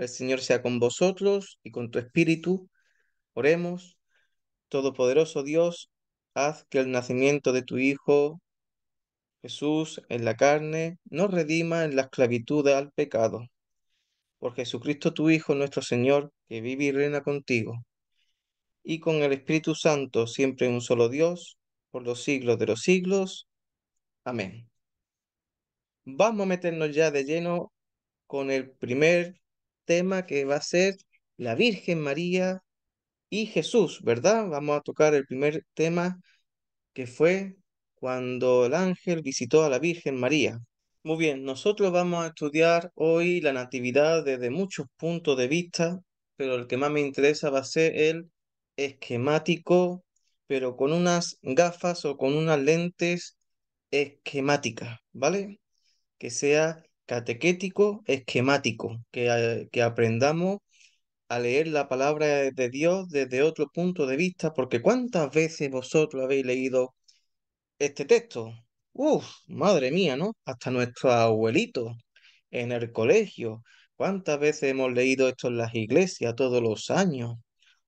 El Señor sea con vosotros y con tu espíritu. Oremos. Todopoderoso Dios, haz que el nacimiento de tu Hijo Jesús en la carne nos redima en la esclavitud al pecado. Por Jesucristo tu Hijo, nuestro Señor, que vive y reina contigo, y con el Espíritu Santo, siempre un solo Dios, por los siglos de los siglos. Amén. Vamos a meternos ya de lleno con el primer tema que va a ser la Virgen María y Jesús, ¿verdad? Vamos a tocar el primer tema que fue cuando el ángel visitó a la Virgen María. Muy bien, nosotros vamos a estudiar hoy la Natividad desde muchos puntos de vista, pero el que más me interesa va a ser el esquemático, pero con unas gafas o con unas lentes esquemáticas, ¿vale? Que sea catequético esquemático, eh, que, aprendamos a leer la palabra de Dios desde otro punto de vista, porque ¿cuántas veces vosotros habéis leído este texto? Uf, madre mía, ¿no? Hasta nuestro abuelito en el colegio. ¿Cuántas veces hemos leído esto en las iglesias todos los años?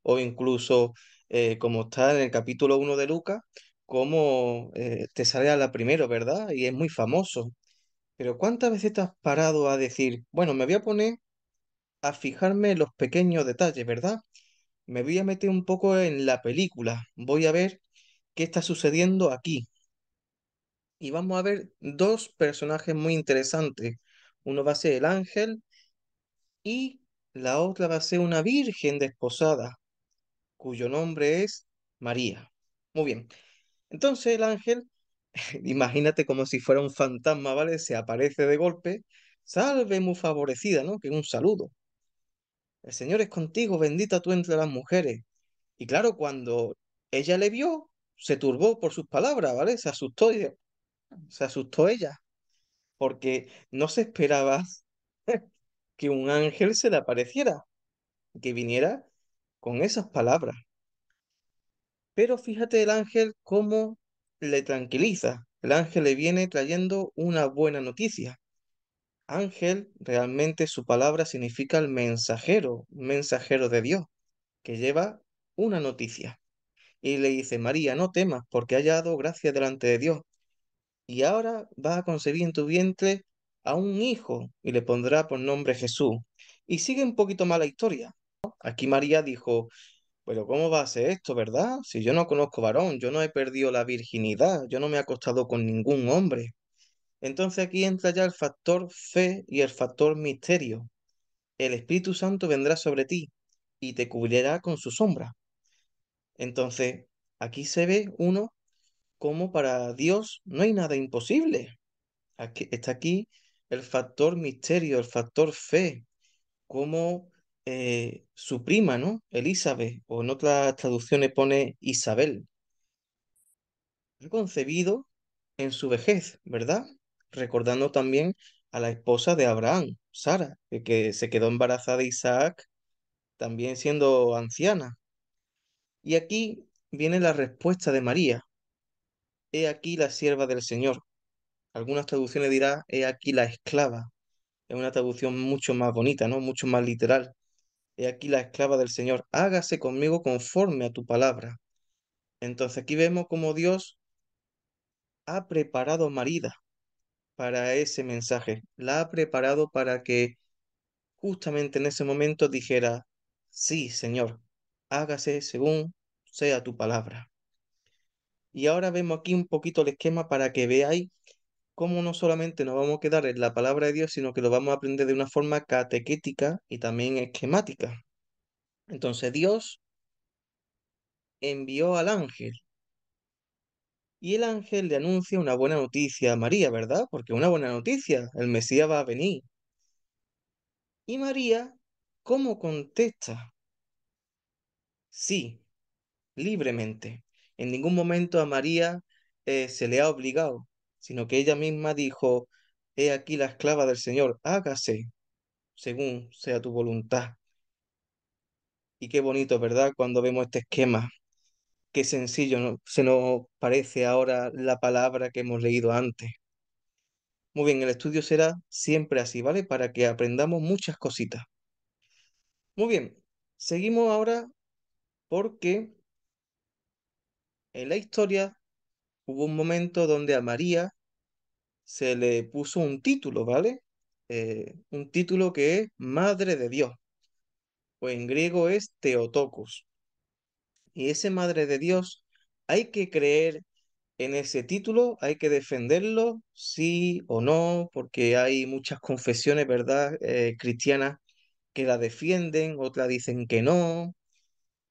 O incluso, eh, como está en el capítulo 1 de Lucas, como eh, te sale a la primero, ¿verdad? Y es muy famoso. Pero ¿cuántas veces te has parado a decir, bueno, me voy a poner a fijarme los pequeños detalles, ¿verdad? Me voy a meter un poco en la película, voy a ver qué está sucediendo aquí. Y vamos a ver dos personajes muy interesantes. Uno va a ser el ángel y la otra va a ser una virgen desposada, cuyo nombre es María. Muy bien. Entonces el ángel imagínate como si fuera un fantasma, ¿vale? Se aparece de golpe, salve muy favorecida, ¿no? Que un saludo. El Señor es contigo, bendita tú entre las mujeres. Y claro, cuando ella le vio, se turbó por sus palabras, ¿vale? Se asustó se asustó ella, porque no se esperaba que un ángel se le apareciera, que viniera con esas palabras. Pero fíjate el ángel cómo le tranquiliza. El ángel le viene trayendo una buena noticia. Ángel, realmente su palabra significa el mensajero, mensajero de Dios, que lleva una noticia. Y le dice, María, no temas, porque haya dado gracia delante de Dios. Y ahora vas a concebir en tu vientre a un hijo y le pondrá por nombre Jesús. Y sigue un poquito más la historia. Aquí María dijo, pero ¿cómo va a ser esto, verdad? Si yo no conozco varón, yo no he perdido la virginidad, yo no me he acostado con ningún hombre. Entonces aquí entra ya el factor fe y el factor misterio. El Espíritu Santo vendrá sobre ti y te cubrirá con su sombra. Entonces, aquí se ve uno como para Dios no hay nada imposible. Aquí, está aquí el factor misterio, el factor fe, cómo eh, su prima, ¿no? Elizabeth, o en otras traducciones pone Isabel. reconcebido concebido en su vejez, ¿verdad? Recordando también a la esposa de Abraham, Sara, que se quedó embarazada de Isaac también siendo anciana. Y aquí viene la respuesta de María. He aquí la sierva del Señor. Algunas traducciones dirá, he aquí la esclava. Es una traducción mucho más bonita, ¿no? Mucho más literal he aquí la esclava del Señor, hágase conmigo conforme a tu palabra. Entonces aquí vemos como Dios ha preparado marida para ese mensaje, la ha preparado para que justamente en ese momento dijera, sí, Señor, hágase según sea tu palabra. Y ahora vemos aquí un poquito el esquema para que veáis cómo no solamente nos vamos a quedar en la palabra de Dios, sino que lo vamos a aprender de una forma catequética y también esquemática. Entonces Dios envió al ángel y el ángel le anuncia una buena noticia a María, ¿verdad? Porque una buena noticia, el Mesías va a venir. Y María, ¿cómo contesta? Sí, libremente. En ningún momento a María eh, se le ha obligado sino que ella misma dijo, He aquí la esclava del Señor, hágase según sea tu voluntad. Y qué bonito, ¿verdad? Cuando vemos este esquema, qué sencillo se nos parece ahora la palabra que hemos leído antes. Muy bien, el estudio será siempre así, ¿vale? Para que aprendamos muchas cositas. Muy bien, seguimos ahora porque en la historia hubo un momento donde a María se le puso un título, ¿vale? Eh, un título que es Madre de Dios, o en griego es Teotocos. Y ese Madre de Dios hay que creer en ese título, hay que defenderlo, sí o no, porque hay muchas confesiones, ¿verdad?, eh, cristianas que la defienden, otras dicen que no.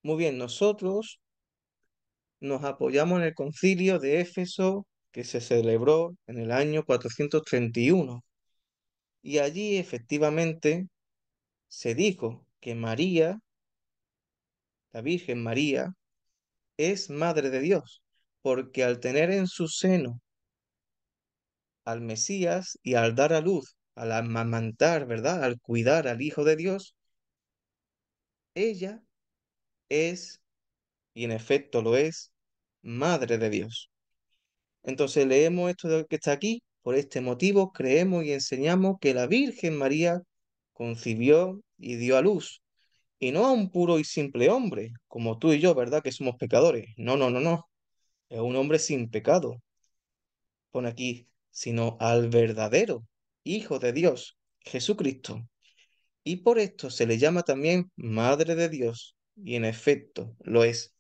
Muy bien, nosotros nos apoyamos en el concilio de Éfeso que se celebró en el año 431. Y allí efectivamente se dijo que María, la Virgen María, es Madre de Dios, porque al tener en su seno al Mesías y al dar a luz, al amamantar, ¿verdad? Al cuidar al Hijo de Dios, ella es, y en efecto lo es, Madre de Dios. Entonces leemos esto que está aquí. Por este motivo creemos y enseñamos que la Virgen María concibió y dio a luz. Y no a un puro y simple hombre, como tú y yo, ¿verdad? Que somos pecadores. No, no, no, no. Es un hombre sin pecado. Pone aquí, sino al verdadero Hijo de Dios, Jesucristo. Y por esto se le llama también Madre de Dios. Y en efecto, lo es.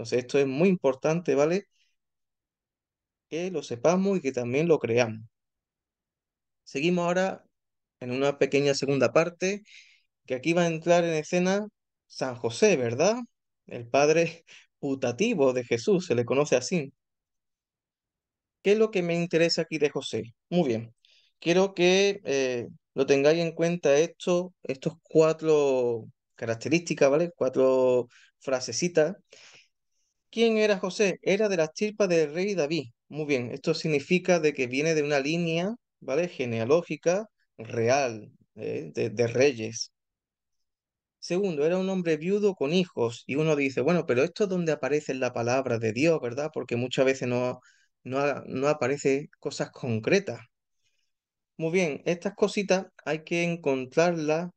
Entonces, esto es muy importante, ¿vale? Que lo sepamos y que también lo creamos. Seguimos ahora en una pequeña segunda parte, que aquí va a entrar en escena San José, ¿verdad? El padre putativo de Jesús, se le conoce así. ¿Qué es lo que me interesa aquí de José? Muy bien, quiero que eh, lo tengáis en cuenta esto, estos cuatro características, ¿vale? Cuatro frasecitas ¿Quién era José? Era de la chirpas del rey David. Muy bien, esto significa de que viene de una línea, ¿vale? Genealógica real, ¿eh? de, reyes. Segundo, era un hombre viudo con hijos. Y uno dice, bueno, pero esto es donde aparece la palabra de Dios, ¿verdad? Porque muchas veces no, no, no aparece cosas concretas. Muy bien, estas cositas hay que encontrarlas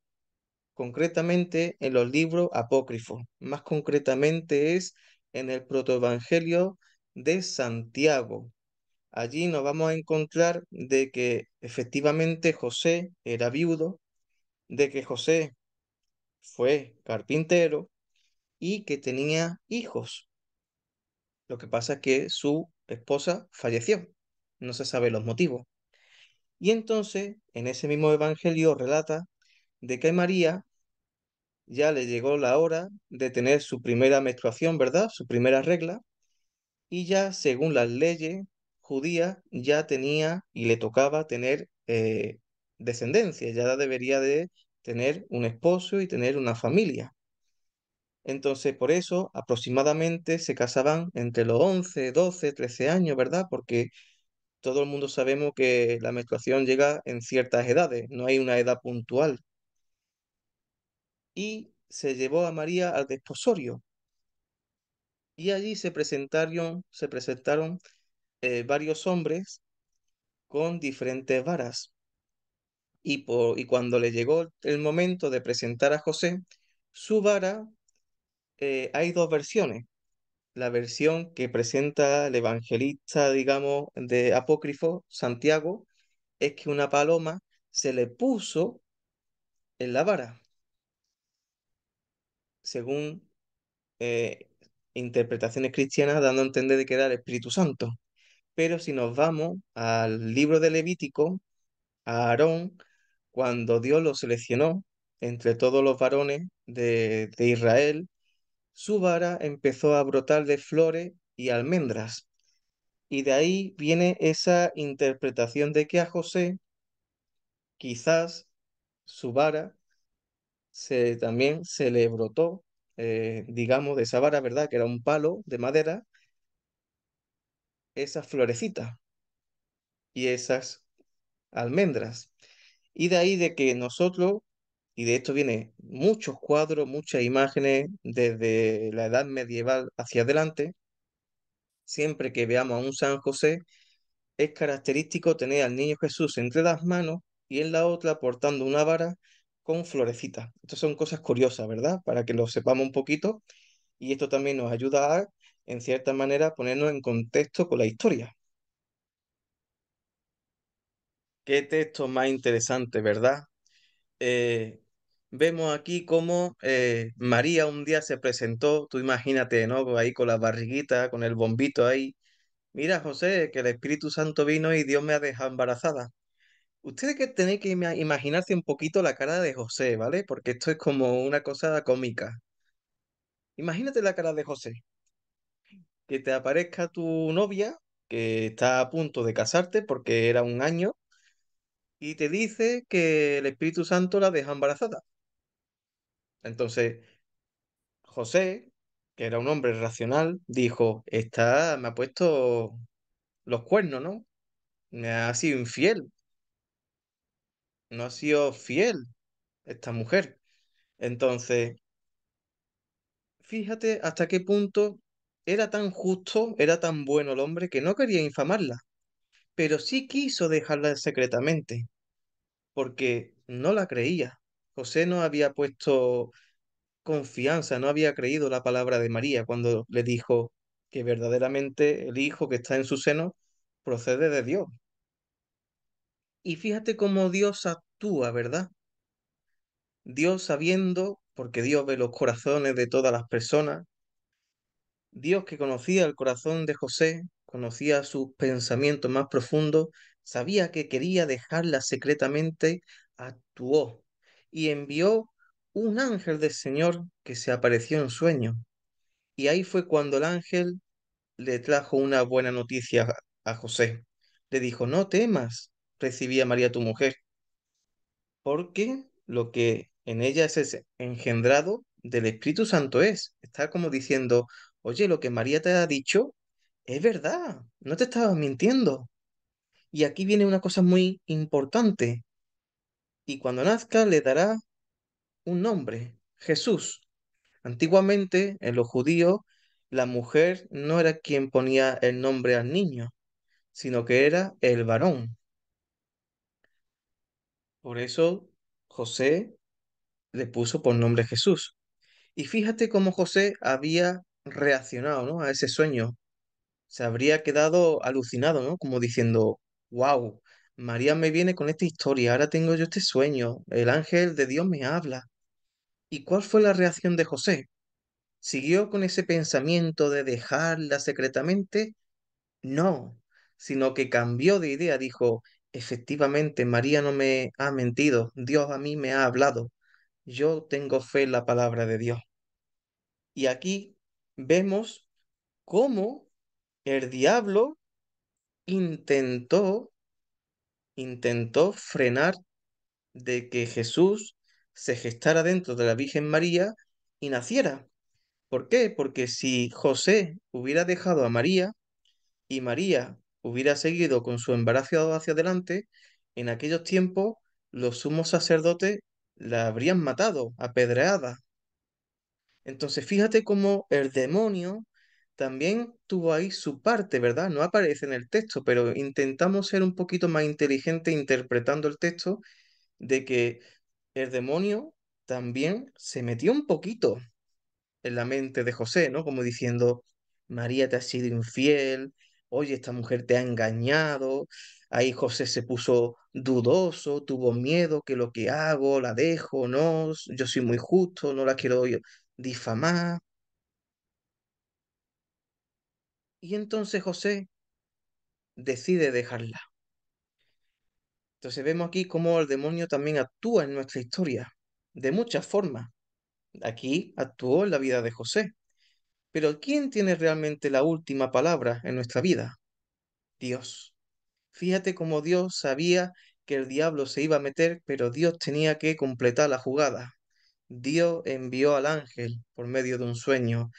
concretamente en los libros apócrifos. Más concretamente es en el protoevangelio de Santiago. Allí nos vamos a encontrar de que efectivamente José era viudo, de que José fue carpintero y que tenía hijos. Lo que pasa es que su esposa falleció, no se sabe los motivos. Y entonces, en ese mismo evangelio relata de que María ya le llegó la hora de tener su primera menstruación, ¿verdad? Su primera regla. Y ya, según las leyes judías, ya tenía y le tocaba tener eh, descendencia, ya debería de tener un esposo y tener una familia. Entonces, por eso aproximadamente se casaban entre los 11, 12, 13 años, ¿verdad? Porque todo el mundo sabemos que la menstruación llega en ciertas edades, no hay una edad puntual y se llevó a María al desposorio. Y allí se presentaron, se presentaron eh, varios hombres con diferentes varas. Y, y, cuando le llegó el momento de presentar a José, su vara, eh, hay dos versiones. La versión que presenta el evangelista, digamos, de apócrifo, Santiago, es que una paloma se le puso en la vara según eh, interpretaciones cristianas, dando a entender que era el Espíritu Santo. Pero si nos vamos al libro de Levítico, a Aarón, cuando Dios lo seleccionó entre todos los varones de Israel, su vara empezó a brotar de flores y almendras. Y de ahí viene esa interpretación de que a José quizás su vara también se le brotó, eh, digamos, de esa vara, ¿verdad? Que era un palo de madera, esas florecitas y esas almendras. Y de ahí de que nosotros, y de esto viene muchos cuadros, muchas imágenes desde la edad medieval hacia adelante, siempre que veamos a un San José, es característico tener al niño Jesús entre las manos y en la otra portando una vara con florecitas. Estas son cosas curiosas, ¿verdad? Para que lo sepamos un poquito. Y esto también nos ayuda a, en cierta manera, ponernos en contexto con la historia. Qué texto más interesante, ¿verdad? Eh, vemos aquí cómo eh, María un día se presentó, tú imagínate, ¿no? Ahí con la barriguita, con el bombito ahí. Mira, José, que el Espíritu Santo vino y Dios me ha dejado embarazada. Ustedes que tienen que imaginarse un poquito la cara de José, ¿vale? Porque esto es como una cosa cómica. Imagínate la cara de José. Que te aparezca tu novia, que está a punto de casarte porque era un año, y te dice que el Espíritu Santo la deja embarazada. Entonces, José, que era un hombre racional, dijo, está, me ha puesto los cuernos, ¿no? Me ha sido infiel no ha sido fiel esta mujer. Entonces, fíjate hasta qué punto era tan justo, era tan bueno el hombre que no quería infamarla, pero sí quiso dejarla secretamente, porque no la creía. José no había puesto confianza, no había creído la palabra de María cuando le dijo que verdaderamente el hijo que está en su seno procede de Dios, y fíjate cómo Dios actúa, ¿verdad? Dios sabiendo, porque Dios ve los corazones de todas las personas, Dios que conocía el corazón de José, conocía sus pensamientos más profundos, sabía que quería dejarla secretamente, actuó y envió un ángel del Señor que se apareció en sueño. Y ahí fue cuando el ángel le trajo una buena noticia a José. Le dijo, no temas, recibía María tu mujer, porque lo que en ella es engendrado del Espíritu Santo es. Está como diciendo, oye, lo que María te ha dicho es verdad, no te estabas mintiendo. Y aquí viene una cosa muy importante. Y cuando nazca le dará un nombre, Jesús. Antiguamente, en los judíos, la mujer no era quien ponía el nombre al niño, sino que era el varón. Por eso José le puso por nombre Jesús. Y fíjate cómo José había reaccionado ¿no? a ese sueño. Se habría quedado alucinado, ¿no? Como diciendo, wow, María me viene con esta historia, ahora tengo yo este sueño, el ángel de Dios me habla. ¿Y cuál fue la reacción de José? ¿Siguió con ese pensamiento de dejarla secretamente? No, sino que cambió de idea, dijo, Efectivamente, María no me ha mentido, Dios a mí me ha hablado, yo tengo fe en la palabra de Dios. Y aquí vemos cómo el diablo intentó, intentó frenar de que Jesús se gestara dentro de la Virgen María y naciera. ¿Por qué? Porque si José hubiera dejado a María y María hubiera seguido con su embarazo hacia adelante, en aquellos tiempos los sumos sacerdotes la habrían matado, apedreada. Entonces fíjate cómo el demonio también tuvo ahí su parte, ¿verdad? No aparece en el texto, pero intentamos ser un poquito más inteligentes interpretando el texto de que el demonio también se metió un poquito en la mente de José, ¿no? Como diciendo, María te ha sido infiel, oye, esta mujer te ha engañado, ahí José se puso dudoso, tuvo miedo que lo que hago, la dejo, no, yo soy muy justo, no la quiero difamar. Y entonces José decide dejarla. Entonces vemos aquí cómo el demonio también actúa en nuestra historia, de muchas formas. Aquí actuó en la vida de José. Pero ¿quién tiene realmente la última palabra en nuestra vida? Dios. Fíjate cómo Dios sabía que el diablo se iba a meter, pero Dios tenía que completar la jugada. Dios envió al ángel por medio de un sueño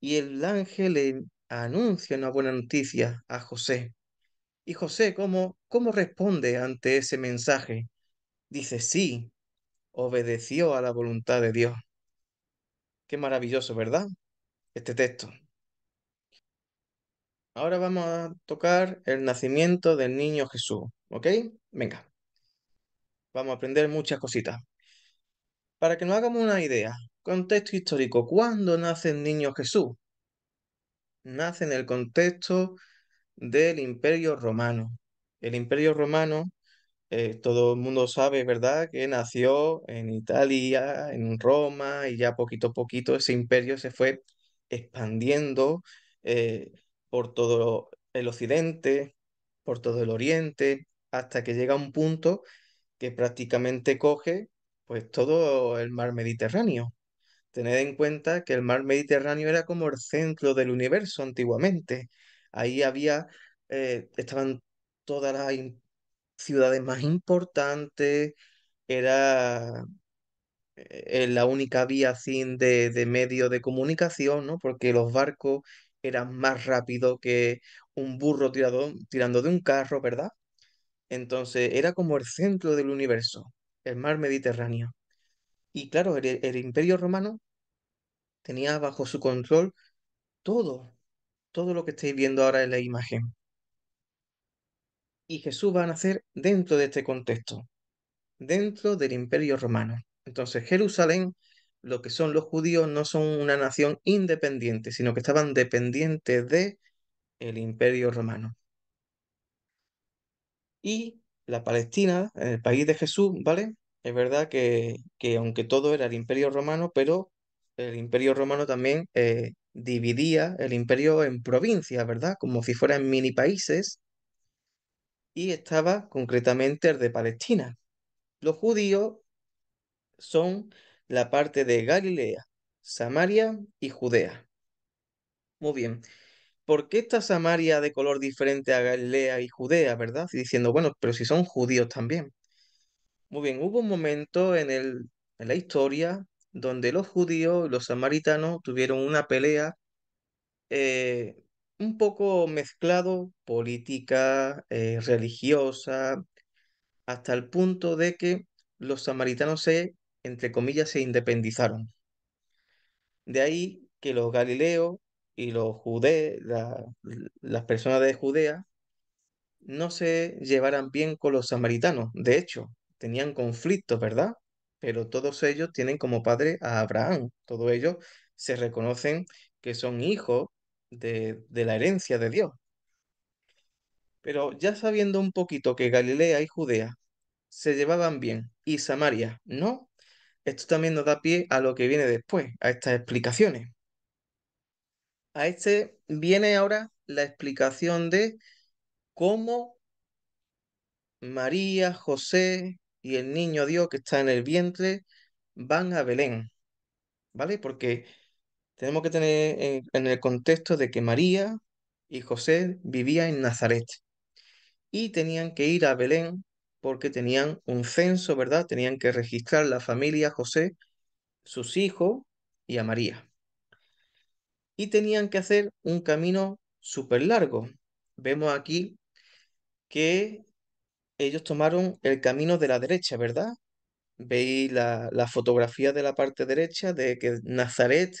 y el ángel le anuncia una buena noticia a José. Y José, ¿cómo, cómo responde ante ese mensaje? Dice, sí, obedeció a la voluntad de Dios. Qué maravilloso, ¿verdad? este texto. Ahora vamos a tocar el nacimiento del niño Jesús, ¿ok? Venga, vamos a aprender muchas cositas. Para que nos hagamos una idea, contexto histórico, ¿cuándo nace el niño Jesús? Nace en el contexto del Imperio Romano. El Imperio Romano eh, todo el mundo sabe, ¿verdad?, que nació en Italia, en Roma, y ya poquito a poquito ese imperio se fue expandiendo eh, por todo el occidente, por todo el oriente, hasta que llega a un punto que prácticamente coge pues todo el mar Mediterráneo. Tened en cuenta que el mar Mediterráneo era como el centro del universo antiguamente. Ahí había, eh, estaban todas las ciudades más importantes, era eh, es la única vía sin de, medio de comunicación, ¿no? Porque los barcos eran más rápidos que un burro tirado, tirando de un carro, ¿verdad? Entonces era como el centro del universo, el mar Mediterráneo. Y claro, el, el imperio romano tenía bajo su control todo, todo lo que estáis viendo ahora en la imagen. Y Jesús va a nacer dentro de este contexto, dentro del imperio romano. Entonces, Jerusalén, lo que son los judíos, no son una nación independiente, sino que estaban dependientes de el imperio romano. Y la Palestina, el país de Jesús, ¿vale? Es verdad que, aunque todo era el imperio romano, pero el imperio romano también eh, dividía el imperio en provincias, ¿verdad? Como si fueran mini países. Y estaba concretamente el de Palestina. Los judíos son la parte de Galilea, Samaria y Judea. Muy bien. ¿Por qué está Samaria de color diferente a Galilea y Judea, verdad? diciendo, bueno, pero si son judíos también. Muy bien, hubo un momento en, el, la historia donde los judíos y los samaritanos tuvieron una pelea eh, un poco mezclado política, eh, religiosa, hasta el punto de que los samaritanos se entre comillas, se independizaron. De ahí que los galileos y los judeos, las personas de Judea, no se llevaran bien con los samaritanos. De hecho, tenían conflictos, ¿verdad? Pero todos ellos tienen como padre a Abraham. Todos ellos se reconocen que son hijos de, de la herencia de Dios. Pero ya sabiendo un poquito que Galilea y Judea se llevaban bien y Samaria no, esto también nos da pie a lo que viene después, a estas explicaciones. A este viene ahora la explicación de cómo María, José y el niño Dios que está en el vientre van a Belén. ¿Vale? Porque tenemos que tener en, en el contexto de que María y José vivían en Nazaret y tenían que ir a Belén porque tenían un censo, ¿verdad? Tenían que registrar la familia José, sus hijos y a María. Y tenían que hacer un camino súper largo. Vemos aquí que ellos tomaron el camino de la derecha, ¿verdad? Veis la, la fotografía de la parte derecha de que Nazaret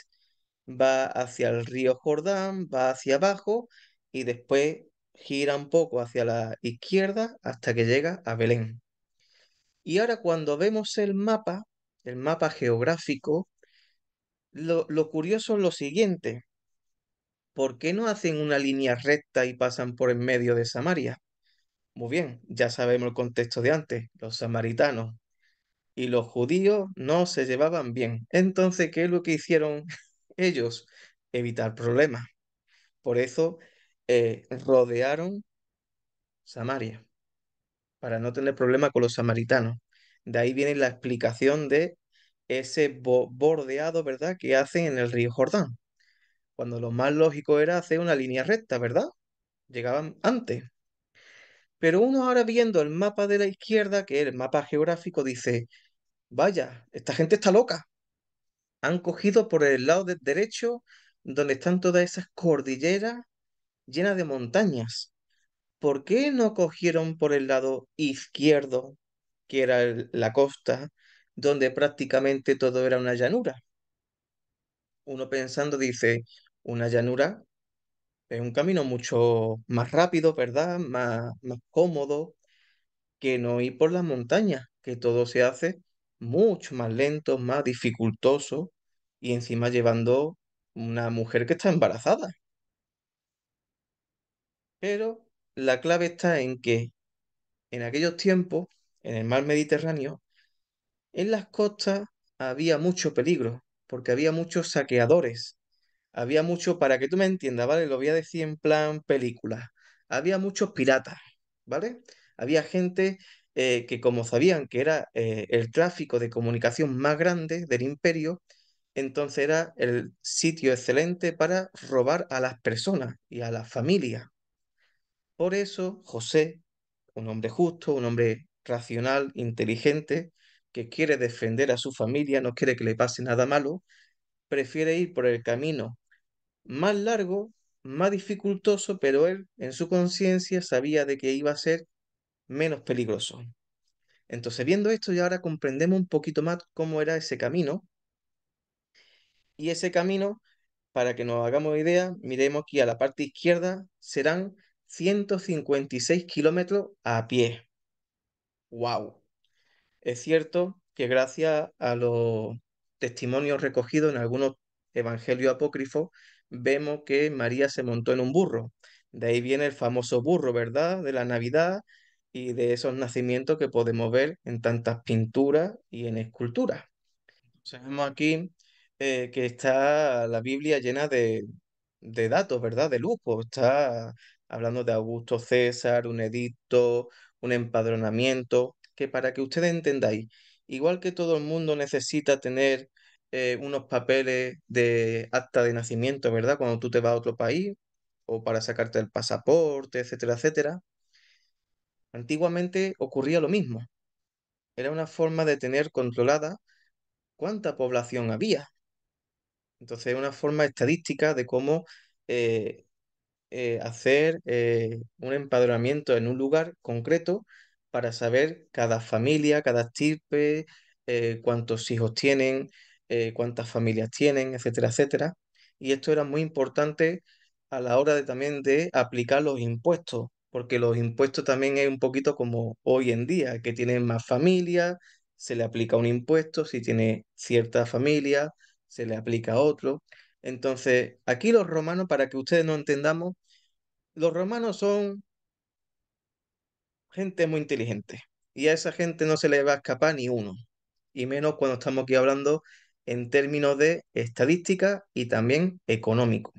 va hacia el río Jordán, va hacia abajo y después gira un poco hacia la izquierda hasta que llega a Belén. Y ahora cuando vemos el mapa, el mapa geográfico, lo, curioso es lo siguiente. ¿Por qué no hacen una línea recta y pasan por en medio de Samaria? Muy bien, ya sabemos el contexto de antes, los samaritanos y los judíos no se llevaban bien. Entonces, ¿qué es lo que hicieron ellos? Evitar problemas. Por eso eh, rodearon Samaria para no tener problema con los samaritanos. De ahí viene la explicación de ese bordeado, ¿verdad?, que hacen en el río Jordán. Cuando lo más lógico era hacer una línea recta, ¿verdad? Llegaban antes. Pero uno ahora viendo el mapa de la izquierda, que es el mapa geográfico, dice, vaya, esta gente está loca. Han cogido por el lado derecho, donde están todas esas cordilleras llena de montañas. ¿Por qué no cogieron por el lado izquierdo, que era la costa, donde prácticamente todo era una llanura? Uno pensando dice, una llanura es un camino mucho más rápido, ¿verdad? Más, más cómodo que no ir por las montañas, que todo se hace mucho más lento, más dificultoso y encima llevando una mujer que está embarazada. Pero la clave está en que en aquellos tiempos, en el mar Mediterráneo, en las costas había mucho peligro, porque había muchos saqueadores, había mucho, para que tú me entiendas, ¿vale? Lo voy a decir en plan película, había muchos piratas, ¿vale? Había gente eh, que como sabían que era eh, el tráfico de comunicación más grande del imperio, entonces era el sitio excelente para robar a las personas y a las familias. Por eso José, un hombre justo, un hombre racional, inteligente, que quiere defender a su familia, no quiere que le pase nada malo, prefiere ir por el camino más largo, más dificultoso, pero él en su conciencia sabía de que iba a ser menos peligroso. Entonces, viendo esto, ya ahora comprendemos un poquito más cómo era ese camino. Y ese camino, para que nos hagamos idea, miremos aquí a la parte izquierda, serán 156 kilómetros a pie. ¡Wow! Es cierto que gracias a los testimonios recogidos en algunos evangelios apócrifos, vemos que María se montó en un burro. De ahí viene el famoso burro, ¿verdad? De la Navidad y de esos nacimientos que podemos ver en tantas pinturas y en esculturas. Vemos aquí eh, que está la Biblia llena de, de datos, ¿verdad? De lujo. Está hablando de Augusto César, un edicto, un empadronamiento, que para que ustedes entendáis, igual que todo el mundo necesita tener eh, unos papeles de acta de nacimiento, ¿verdad? Cuando tú te vas a otro país o para sacarte el pasaporte, etcétera, etcétera. Antiguamente ocurría lo mismo. Era una forma de tener controlada cuánta población había. Entonces, una forma estadística de cómo eh, eh, hacer eh, un empadronamiento en un lugar concreto para saber cada familia, cada estirpe, eh, cuántos hijos tienen, cuántas familias tienen, etcétera, etcétera. Y esto era muy importante a la hora de, también de aplicar los impuestos, porque los impuestos también es un poquito como hoy en día, que tienen más familias, se le aplica un impuesto, si tiene cierta familia, se le aplica otro. Entonces, aquí los romanos, para que ustedes no entendamos, los romanos son gente muy inteligente y a esa gente no se le va a escapar ni uno, y menos cuando estamos aquí hablando en términos de estadística y también económico.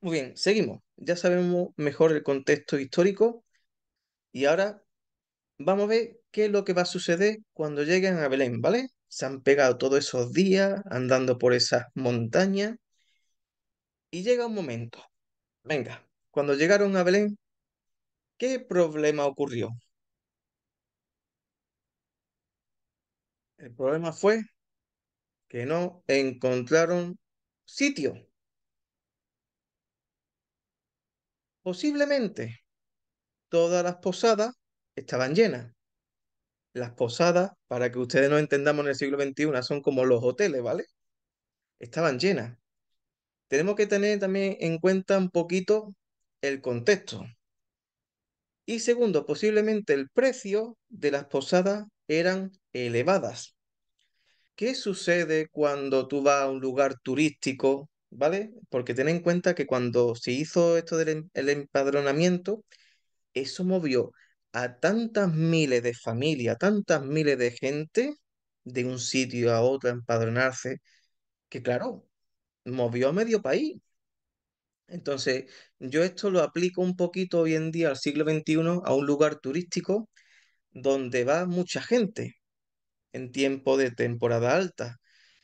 Muy bien, seguimos. Ya sabemos mejor el contexto histórico y ahora vamos a ver qué es lo que va a suceder cuando lleguen a Belén, ¿vale? se han pegado todos esos días andando por esas montañas y llega un momento. Venga, cuando llegaron a Belén, ¿qué problema ocurrió? El problema fue que no encontraron sitio. Posiblemente todas las posadas estaban llenas las posadas, para que ustedes no entendamos en el siglo XXI, son como los hoteles, ¿vale? Estaban llenas. Tenemos que tener también en cuenta un poquito el contexto. Y segundo, posiblemente el precio de las posadas eran elevadas. ¿Qué sucede cuando tú vas a un lugar turístico? ¿Vale? Porque ten en cuenta que cuando se hizo esto del em-, empadronamiento, eso movió a tantas miles de familias, tantas miles de gente de un sitio a otro empadronarse, que claro, movió a medio país. Entonces, yo esto lo aplico un poquito hoy en día al siglo XXI a un lugar turístico donde va mucha gente en tiempo de temporada alta.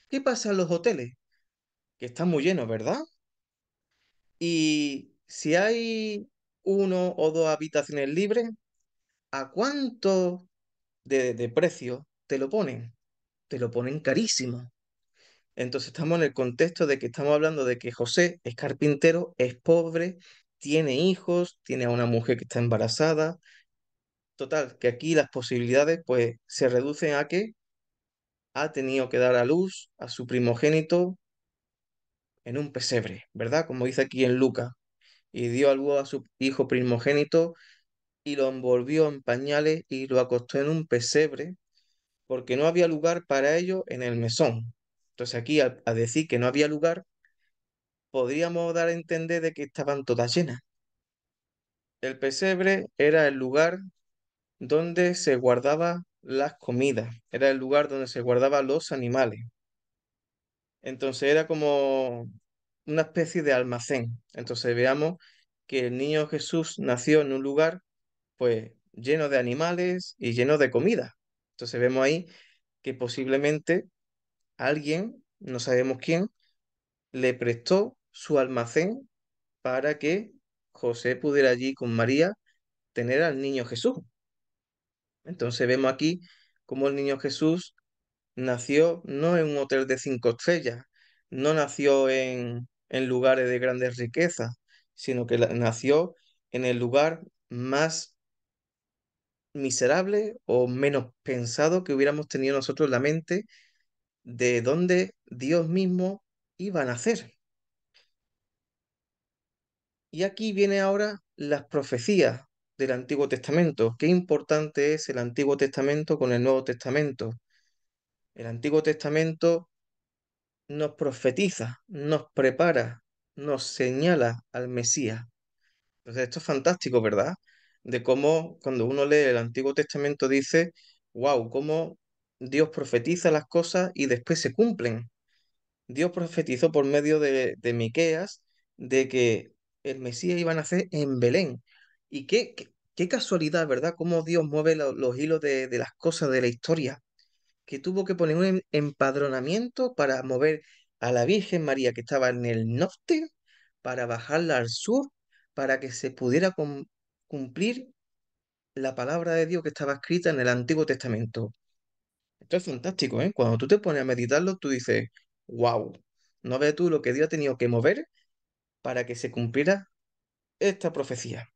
¿Qué pasa en los hoteles? Que están muy llenos, ¿verdad? Y si hay uno o dos habitaciones libres, ¿a cuánto de, precio te lo ponen? Te lo ponen carísimo. Entonces estamos en el contexto de que estamos hablando de que José es carpintero, es pobre, tiene hijos, tiene a una mujer que está embarazada. Total, que aquí las posibilidades pues se reducen a que ha tenido que dar a luz a su primogénito en un pesebre, ¿verdad? Como dice aquí en Lucas. Y dio a a su hijo primogénito y lo envolvió en pañales y lo acostó en un pesebre porque no había lugar para ello en el mesón. Entonces aquí a, decir que no había lugar, podríamos dar a entender de que estaban todas llenas. El pesebre era el lugar donde se guardaba las comidas, era el lugar donde se guardaban los animales. Entonces era como una especie de almacén. Entonces veamos que el niño Jesús nació en un lugar pues lleno de animales y lleno de comida. Entonces vemos ahí que posiblemente alguien, no sabemos quién, le prestó su almacén para que José pudiera allí con María tener al niño Jesús. Entonces vemos aquí cómo el niño Jesús nació no en un hotel de cinco estrellas, no nació en, en lugares de grandes riquezas, sino que nació en el lugar más miserable o menos pensado que hubiéramos tenido nosotros la mente de dónde Dios mismo iba a nacer. Y aquí viene ahora las profecías del Antiguo Testamento. Qué importante es el Antiguo Testamento con el Nuevo Testamento. El Antiguo Testamento nos profetiza, nos prepara, nos señala al Mesías. Entonces, esto es fantástico, ¿verdad? de cómo cuando uno lee el Antiguo Testamento dice, wow, cómo Dios profetiza las cosas y después se cumplen. Dios profetizó por medio de, de Miqueas de que el Mesías iba a nacer en Belén. Y qué, qué, casualidad, ¿verdad? Cómo Dios mueve los hilos de, las cosas de la historia. Que tuvo que poner un empadronamiento para mover a la Virgen María que estaba en el norte, para bajarla al sur, para que se pudiera cumplir la palabra de Dios que estaba escrita en el Antiguo Testamento. Esto es fantástico, ¿eh? Cuando tú te pones a meditarlo, tú dices, wow, no ves tú lo que Dios ha tenido que mover para que se cumpliera esta profecía.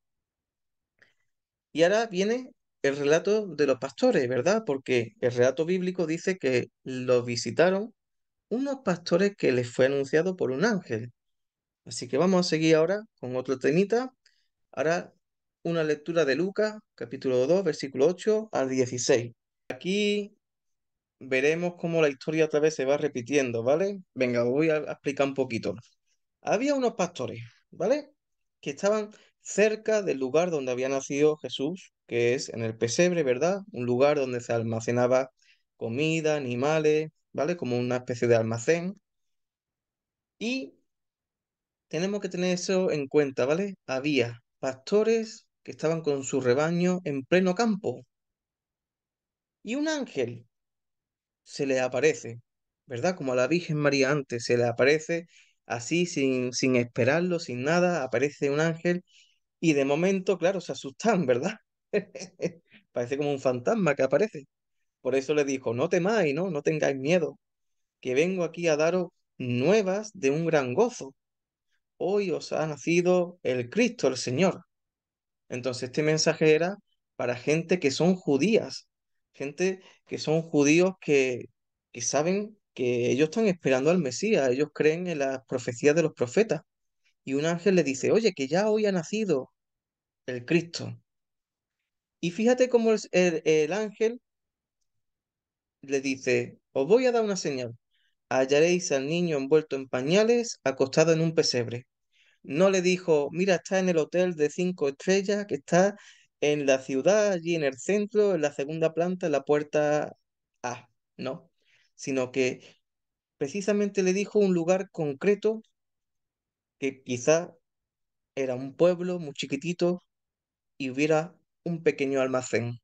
Y ahora viene el relato de los pastores, ¿verdad? Porque el relato bíblico dice que los visitaron unos pastores que les fue anunciado por un ángel. Así que vamos a seguir ahora con otro temita. Ahora una lectura de Lucas, capítulo 2, versículo 8 al 16. Aquí veremos cómo la historia otra vez se va repitiendo, ¿vale? Venga, os voy a explicar un poquito. Había unos pastores, ¿vale? Que estaban cerca del lugar donde había nacido Jesús, que es en el pesebre, ¿verdad? Un lugar donde se almacenaba comida, animales, ¿vale? Como una especie de almacén. Y tenemos que tener eso en cuenta, ¿vale? Había pastores que estaban con su rebaño en pleno campo. Y un ángel se le aparece, ¿verdad? Como a la Virgen María antes, se le aparece así, sin, sin esperarlo, sin nada, aparece un ángel y de momento, claro, se asustan, ¿verdad? Parece como un fantasma que aparece. Por eso le dijo, no temáis, ¿no? No tengáis miedo, que vengo aquí a daros nuevas de un gran gozo. Hoy os ha nacido el Cristo, el Señor. Entonces este mensaje era para gente que son judías, gente que son judíos que, saben que ellos están esperando al Mesías, ellos creen en las profecías de los profetas. Y un ángel le dice, oye, que ya hoy ha nacido el Cristo. Y fíjate cómo el, el ángel le dice, os voy a dar una señal. Hallaréis al niño envuelto en pañales, acostado en un pesebre. No le dijo, mira, está en el hotel de cinco estrellas que está en la ciudad, allí en el centro, en la segunda planta, en la puerta A, no, sino que precisamente le dijo un lugar concreto que quizá era un pueblo muy chiquitito y hubiera un pequeño almacén.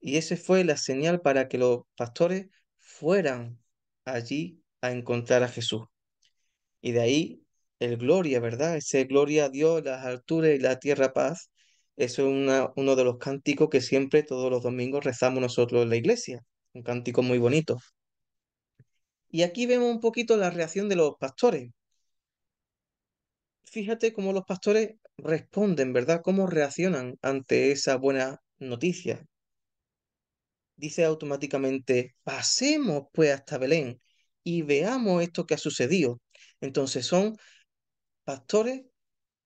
Y esa fue la señal para que los pastores fueran allí a encontrar a Jesús. Y de ahí el gloria, ¿verdad? Ese gloria a Dios, las alturas y la tierra paz. Eso es una, uno de los cánticos que siempre todos los domingos rezamos nosotros en la iglesia. Un cántico muy bonito. Y aquí vemos un poquito la reacción de los pastores. Fíjate cómo los pastores responden, ¿verdad? Cómo reaccionan ante esa buena noticia. Dice automáticamente, pasemos pues hasta Belén y veamos esto que ha sucedido. Entonces son pastores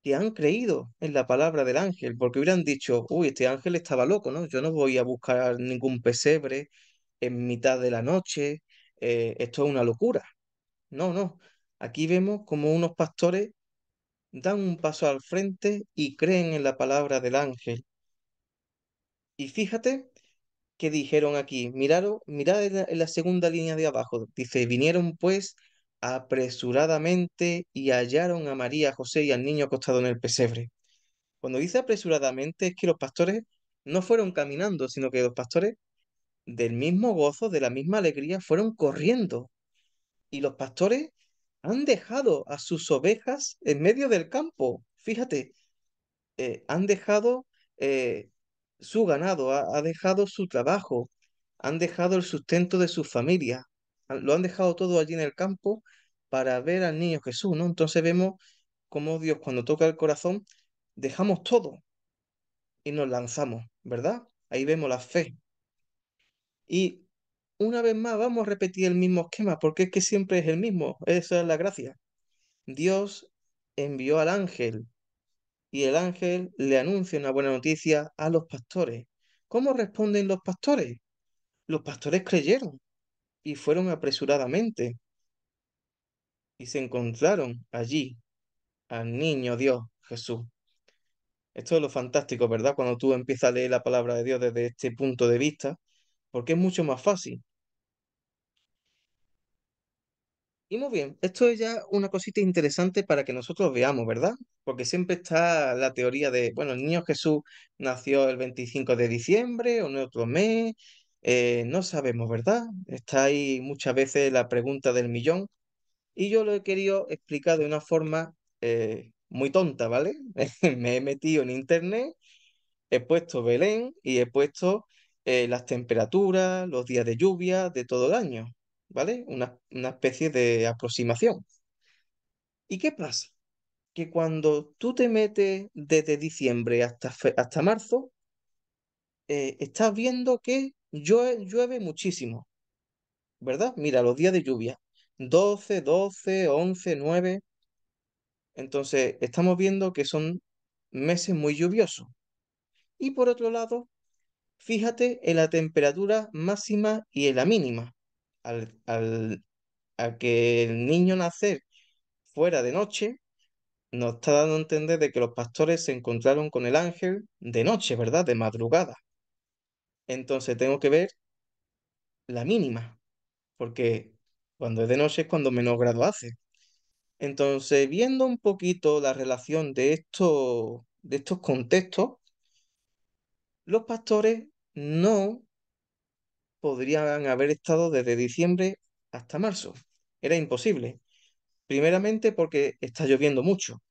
que han creído en la palabra del ángel, porque hubieran dicho, uy, este ángel estaba loco, ¿no? Yo no voy a buscar ningún pesebre en mitad de la noche, eh, esto es una locura. No, no. Aquí vemos como unos pastores dan un paso al frente y creen en la palabra del ángel. Y fíjate que dijeron aquí, mirad en la segunda línea de abajo, dice, vinieron pues apresuradamente y hallaron a María, José y al niño acostado en el pesebre. Cuando dice apresuradamente es que los pastores no fueron caminando, sino que los pastores del mismo gozo, de la misma alegría, fueron corriendo. Y los pastores han dejado a sus ovejas en medio del campo. Fíjate, eh, han dejado eh, su ganado, ha, ha dejado su trabajo, han dejado el sustento de sus familias lo han dejado todo allí en el campo para ver al niño Jesús, ¿no? Entonces vemos cómo Dios cuando toca el corazón, dejamos todo y nos lanzamos, ¿verdad? Ahí vemos la fe. Y una vez más vamos a repetir el mismo esquema, porque es que siempre es el mismo, esa es la gracia. Dios envió al ángel y el ángel le anuncia una buena noticia a los pastores. ¿Cómo responden los pastores? Los pastores creyeron, y fueron apresuradamente y se encontraron allí al niño Dios Jesús. Esto es lo fantástico, ¿verdad? Cuando tú empiezas a leer la palabra de Dios desde este punto de vista, porque es mucho más fácil. Y muy bien, esto es ya una cosita interesante para que nosotros veamos, ¿verdad? Porque siempre está la teoría de, bueno, el niño Jesús nació el 25 de diciembre o en otro mes eh, no sabemos, ¿verdad? Está ahí muchas veces la pregunta del millón y yo lo he querido explicar de una forma eh, muy tonta, ¿vale? Me he metido en internet, he puesto Belén y he puesto eh, las temperaturas, los días de lluvia de todo el año, ¿vale? Una, especie de aproximación. ¿Y qué pasa? Que cuando tú te metes desde diciembre hasta, hasta marzo, estás viendo que Llueve, muchísimo, ¿verdad? Mira, los días de lluvia, 12, 12, 11, 9. Entonces, estamos viendo que son meses muy lluviosos. Y por otro lado, fíjate en la temperatura máxima y en la mínima. Al, que el niño nacer fuera de noche, nos está dando a entender de que los pastores se encontraron con el ángel de noche, ¿verdad? De madrugada entonces tengo que ver la mínima, porque cuando es de noche es cuando menos grado hace. Entonces, viendo un poquito la relación de, esto, de estos contextos, los pastores no podrían haber estado desde diciembre hasta marzo. Era imposible. Primeramente porque está lloviendo mucho.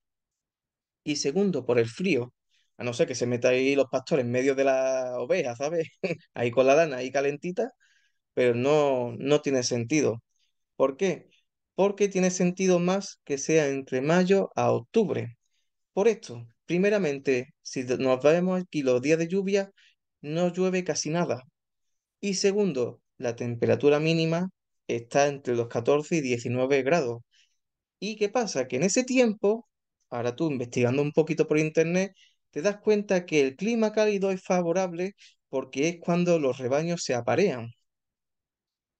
Y segundo, por el frío. A no ser que se meta ahí los pastores en medio de la oveja, ¿sabes? ahí con la lana, ahí calentita, pero no, no tiene sentido. ¿Por qué? Porque tiene sentido más que sea entre mayo a octubre. Por esto, primeramente, si nos vemos aquí los días de lluvia, no llueve casi nada. Y segundo, la temperatura mínima está entre los 14 y 19 grados. ¿Y qué pasa? Que en ese tiempo, ahora tú investigando un poquito por internet, te das cuenta que el clima cálido es favorable porque es cuando los rebaños se aparean.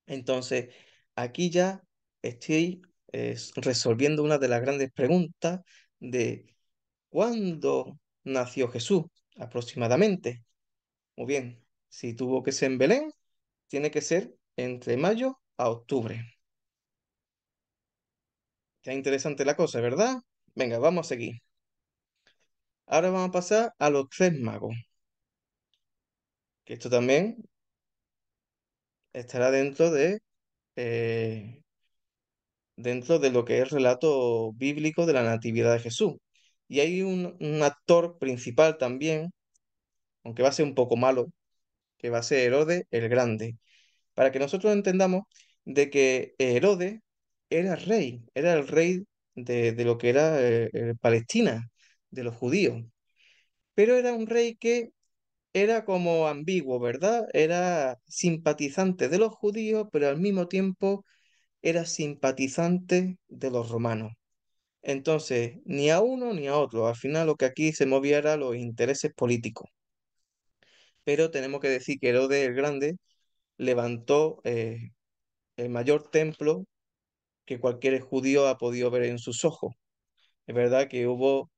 Entonces, aquí ya estoy eh, resolviendo una de las grandes preguntas de cuándo nació Jesús aproximadamente. Muy bien, si tuvo que ser en Belén, tiene que ser entre mayo a octubre. Ya interesante la cosa, ¿verdad? Venga, vamos a seguir. Ahora vamos a pasar a los tres magos. Que esto también estará dentro de, eh, dentro de lo que es el relato bíblico de la Natividad de Jesús. Y hay un, actor principal también, aunque va a ser un poco malo, que va a ser Herodes el Grande. Para que nosotros entendamos de que Herodes era rey, era el rey de, lo que era eh, eh, Palestina de los judíos. Pero era un rey que era como ambiguo, ¿verdad? Era simpatizante de los judíos, pero al mismo tiempo era simpatizante de los romanos. Entonces, ni a uno ni a otro. Al final lo que aquí se movía era los intereses políticos. Pero tenemos que decir que Herodes el Grande levantó eh, el mayor templo que cualquier judío ha podido ver en sus ojos. Es verdad que hubo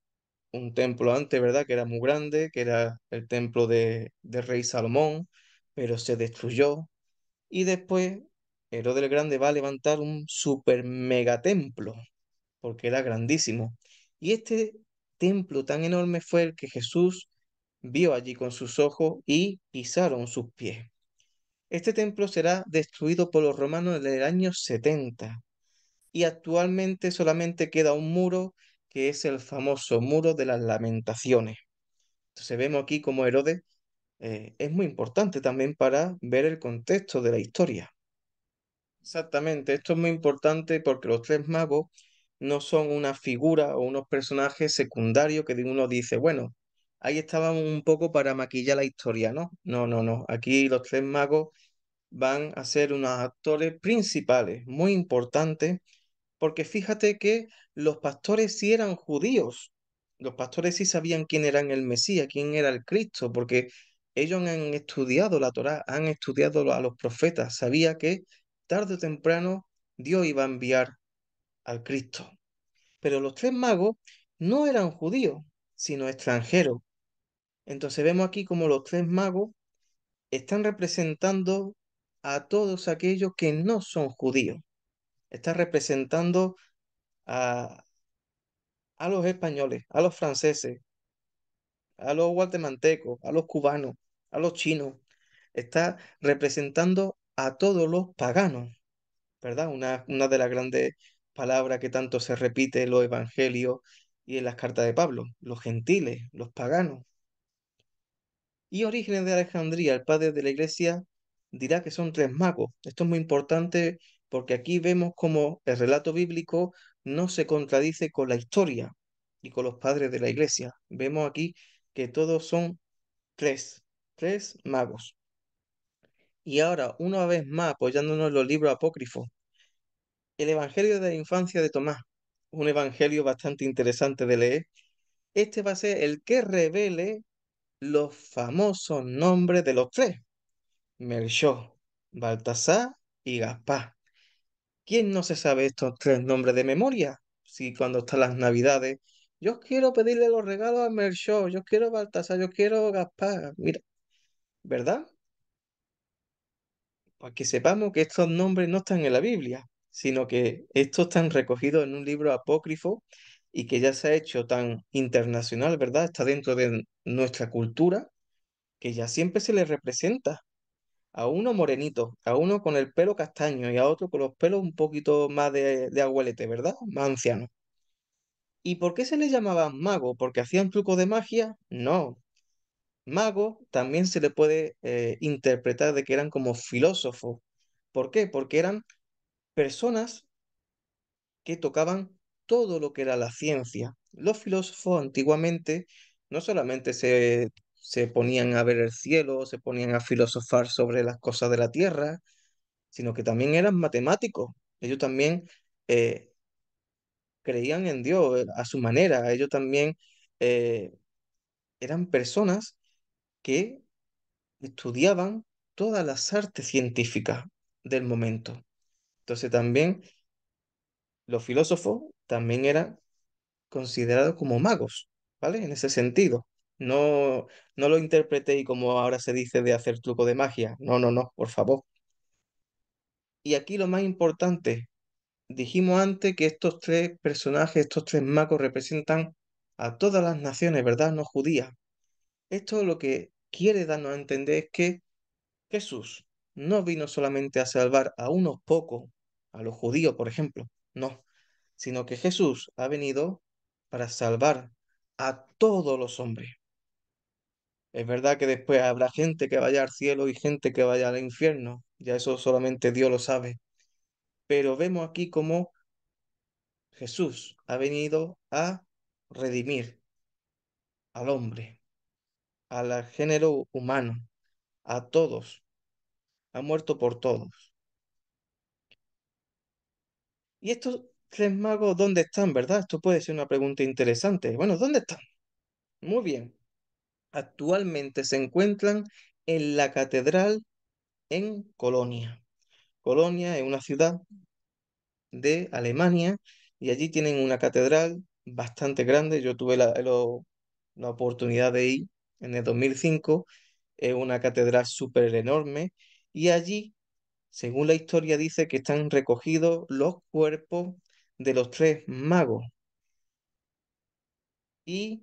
un templo antes, ¿verdad? Que era muy grande, que era el templo de, rey Salomón, pero se destruyó. Y después Herodes el Grande va a levantar un super mega templo, porque era grandísimo. Y este templo tan enorme fue el que Jesús vio allí con sus ojos y pisaron sus pies. Este templo será destruido por los romanos en el año 70 y actualmente solamente queda un muro que es el famoso muro de las lamentaciones. Entonces vemos aquí como Herodes eh, es muy importante también para ver el contexto de la historia. Exactamente, esto es muy importante porque los tres magos no son una figura o unos personajes secundarios que uno dice, bueno, ahí estaban un poco para maquillar la historia, ¿no? No, no, no. Aquí los tres magos van a ser unos actores principales, muy importantes porque fíjate que los pastores sí eran judíos, los pastores sí sabían quién era el Mesías, quién era el Cristo, porque ellos han estudiado la Torá, han estudiado a los profetas, sabía que tarde o temprano Dios iba a enviar al Cristo. Pero los tres magos no eran judíos, sino extranjeros. Entonces vemos aquí como los tres magos están representando a todos aquellos que no son judíos está representando a, los españoles, a los franceses, a los guatemaltecos, a los cubanos, a los chinos. Está representando a todos los paganos, ¿verdad? Una, una de las grandes palabras que tanto se repite en los evangelios y en las cartas de Pablo, los gentiles, los paganos. Y Orígenes de Alejandría, el padre de la iglesia, dirá que son tres magos. Esto es muy importante porque aquí vemos cómo el relato bíblico no se contradice con la historia y con los padres de la iglesia. Vemos aquí que todos son tres, tres magos. Y ahora, una vez más, apoyándonos en los libros apócrifos, el Evangelio de la Infancia de Tomás, un evangelio bastante interesante de leer, este va a ser el que revele los famosos nombres de los tres, Melchor, Baltasar y Gaspar. ¿Quién no se sabe estos tres nombres de memoria? Si cuando están las navidades, yo quiero pedirle los regalos a Melchor, yo quiero Baltasar, yo quiero Gaspar, mira, ¿verdad? Para que sepamos que estos nombres no están en la Biblia, sino que estos están recogidos en un libro apócrifo y que ya se ha hecho tan internacional, ¿verdad? Está dentro de nuestra cultura, que ya siempre se le representa a uno morenito, a uno con el pelo castaño y a otro con los pelos un poquito más de, de abuelete, ¿verdad? Más anciano. ¿Y por qué se les llamaban mago? ¿Porque hacían trucos de magia? No. Mago también se le puede eh, interpretar de que eran como filósofos. ¿Por qué? Porque eran personas que tocaban todo lo que era la ciencia. Los filósofos antiguamente no solamente se se ponían a ver el cielo, se ponían a filosofar sobre las cosas de la tierra, sino que también eran matemáticos. Ellos también eh, creían en Dios eh, a su manera. Ellos también eh, eran personas que estudiaban todas las artes científicas del momento. Entonces también los filósofos también eran considerados como magos, ¿vale? En ese sentido. No, no lo interpretéis como ahora se dice de hacer truco de magia. No, no, no, por favor. Y aquí lo más importante, dijimos antes que estos tres personajes, estos tres macos representan a todas las naciones, ¿verdad? No judías. Esto lo que quiere darnos a entender es que Jesús no vino solamente a salvar a unos pocos, a los judíos, por ejemplo, no, sino que Jesús ha venido para salvar a todos los hombres. Es verdad que después habrá gente que vaya al cielo y gente que vaya al infierno, ya eso solamente Dios lo sabe. Pero vemos aquí cómo Jesús ha venido a redimir al hombre, al género humano, a todos. Ha muerto por todos. ¿Y estos tres magos dónde están, verdad? Esto puede ser una pregunta interesante. Bueno, ¿dónde están? Muy bien actualmente se encuentran en la catedral en Colonia. Colonia es una ciudad de Alemania y allí tienen una catedral bastante grande. Yo tuve la, oportunidad de ir en el 2005. Es una catedral súper enorme y allí, según la historia, dice que están recogidos los cuerpos de los tres magos. Y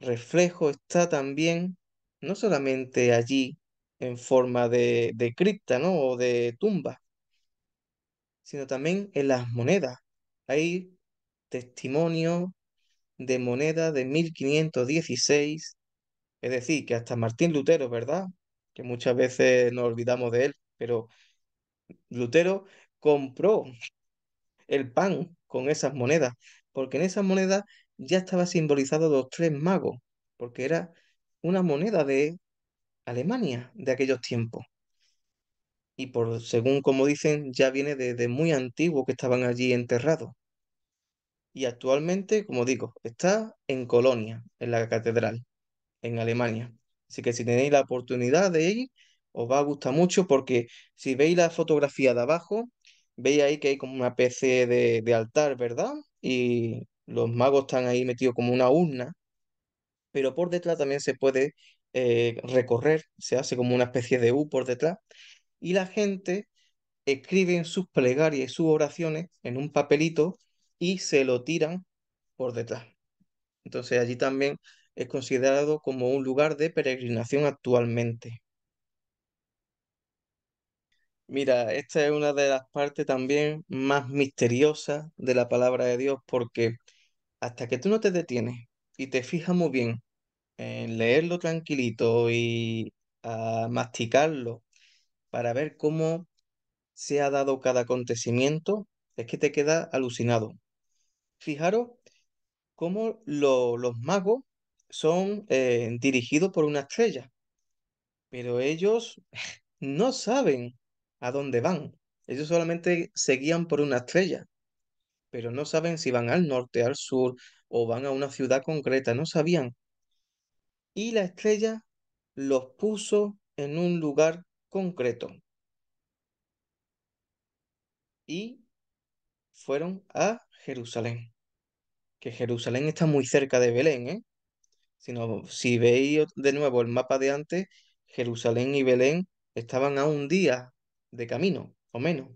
reflejo está también no solamente allí en forma de, cripta, ¿no? O de tumba, sino también en las monedas. Hay testimonio de moneda de 1516, es decir, que hasta Martín Lutero, ¿verdad? Que muchas veces nos olvidamos de él, pero Lutero compró el pan con esas monedas, porque en esas monedas ya estaba simbolizado los tres magos, porque era una moneda de Alemania de aquellos tiempos. Y por según como dicen, ya viene de muy antiguo que estaban allí enterrados. Y actualmente, como digo, está en Colonia, en la catedral, en Alemania. Así que si tenéis la oportunidad de ir, os va a gustar mucho porque si veis la fotografía de abajo, veis ahí que hay como una especie de, de altar, ¿verdad? Y, los magos están ahí metidos como una urna, pero por detrás también se puede eh, recorrer, se hace como una especie de U por detrás, y la gente escribe sus plegarias y sus oraciones en un papelito y se lo tiran por detrás. Entonces allí también es considerado como un lugar de peregrinación actualmente. Mira, esta es una de las partes también más misteriosas de la palabra de Dios porque hasta que tú no te detienes y te fijas muy bien en leerlo tranquilito y masticarlo para ver cómo se ha dado cada acontecimiento, es que te queda alucinado. Fijaros cómo los magos son eh, dirigidos por una estrella, pero ellos no saben a dónde van. Ellos solamente se guían por una estrella pero no saben si van al norte, al sur o van a una ciudad concreta, no sabían. Y la estrella los puso en un lugar concreto. Y fueron a Jerusalén. Que Jerusalén está muy cerca de Belén, ¿eh? Si, si veis de nuevo el mapa de antes, Jerusalén y Belén estaban a un día de camino, o menos.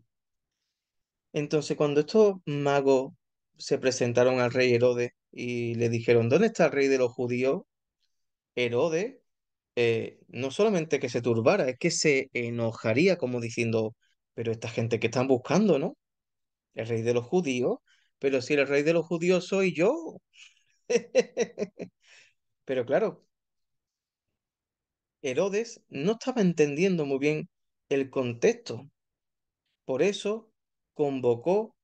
Entonces, cuando estos magos se presentaron al rey Herodes y le dijeron, ¿dónde está el rey de los judíos? Herodes eh, no solamente que se turbara, es que se enojaría como diciendo, pero esta gente que están buscando, ¿no? El rey de los judíos, pero si el rey de los judíos soy yo. pero claro, Herodes no estaba entendiendo muy bien el contexto. Por eso convocó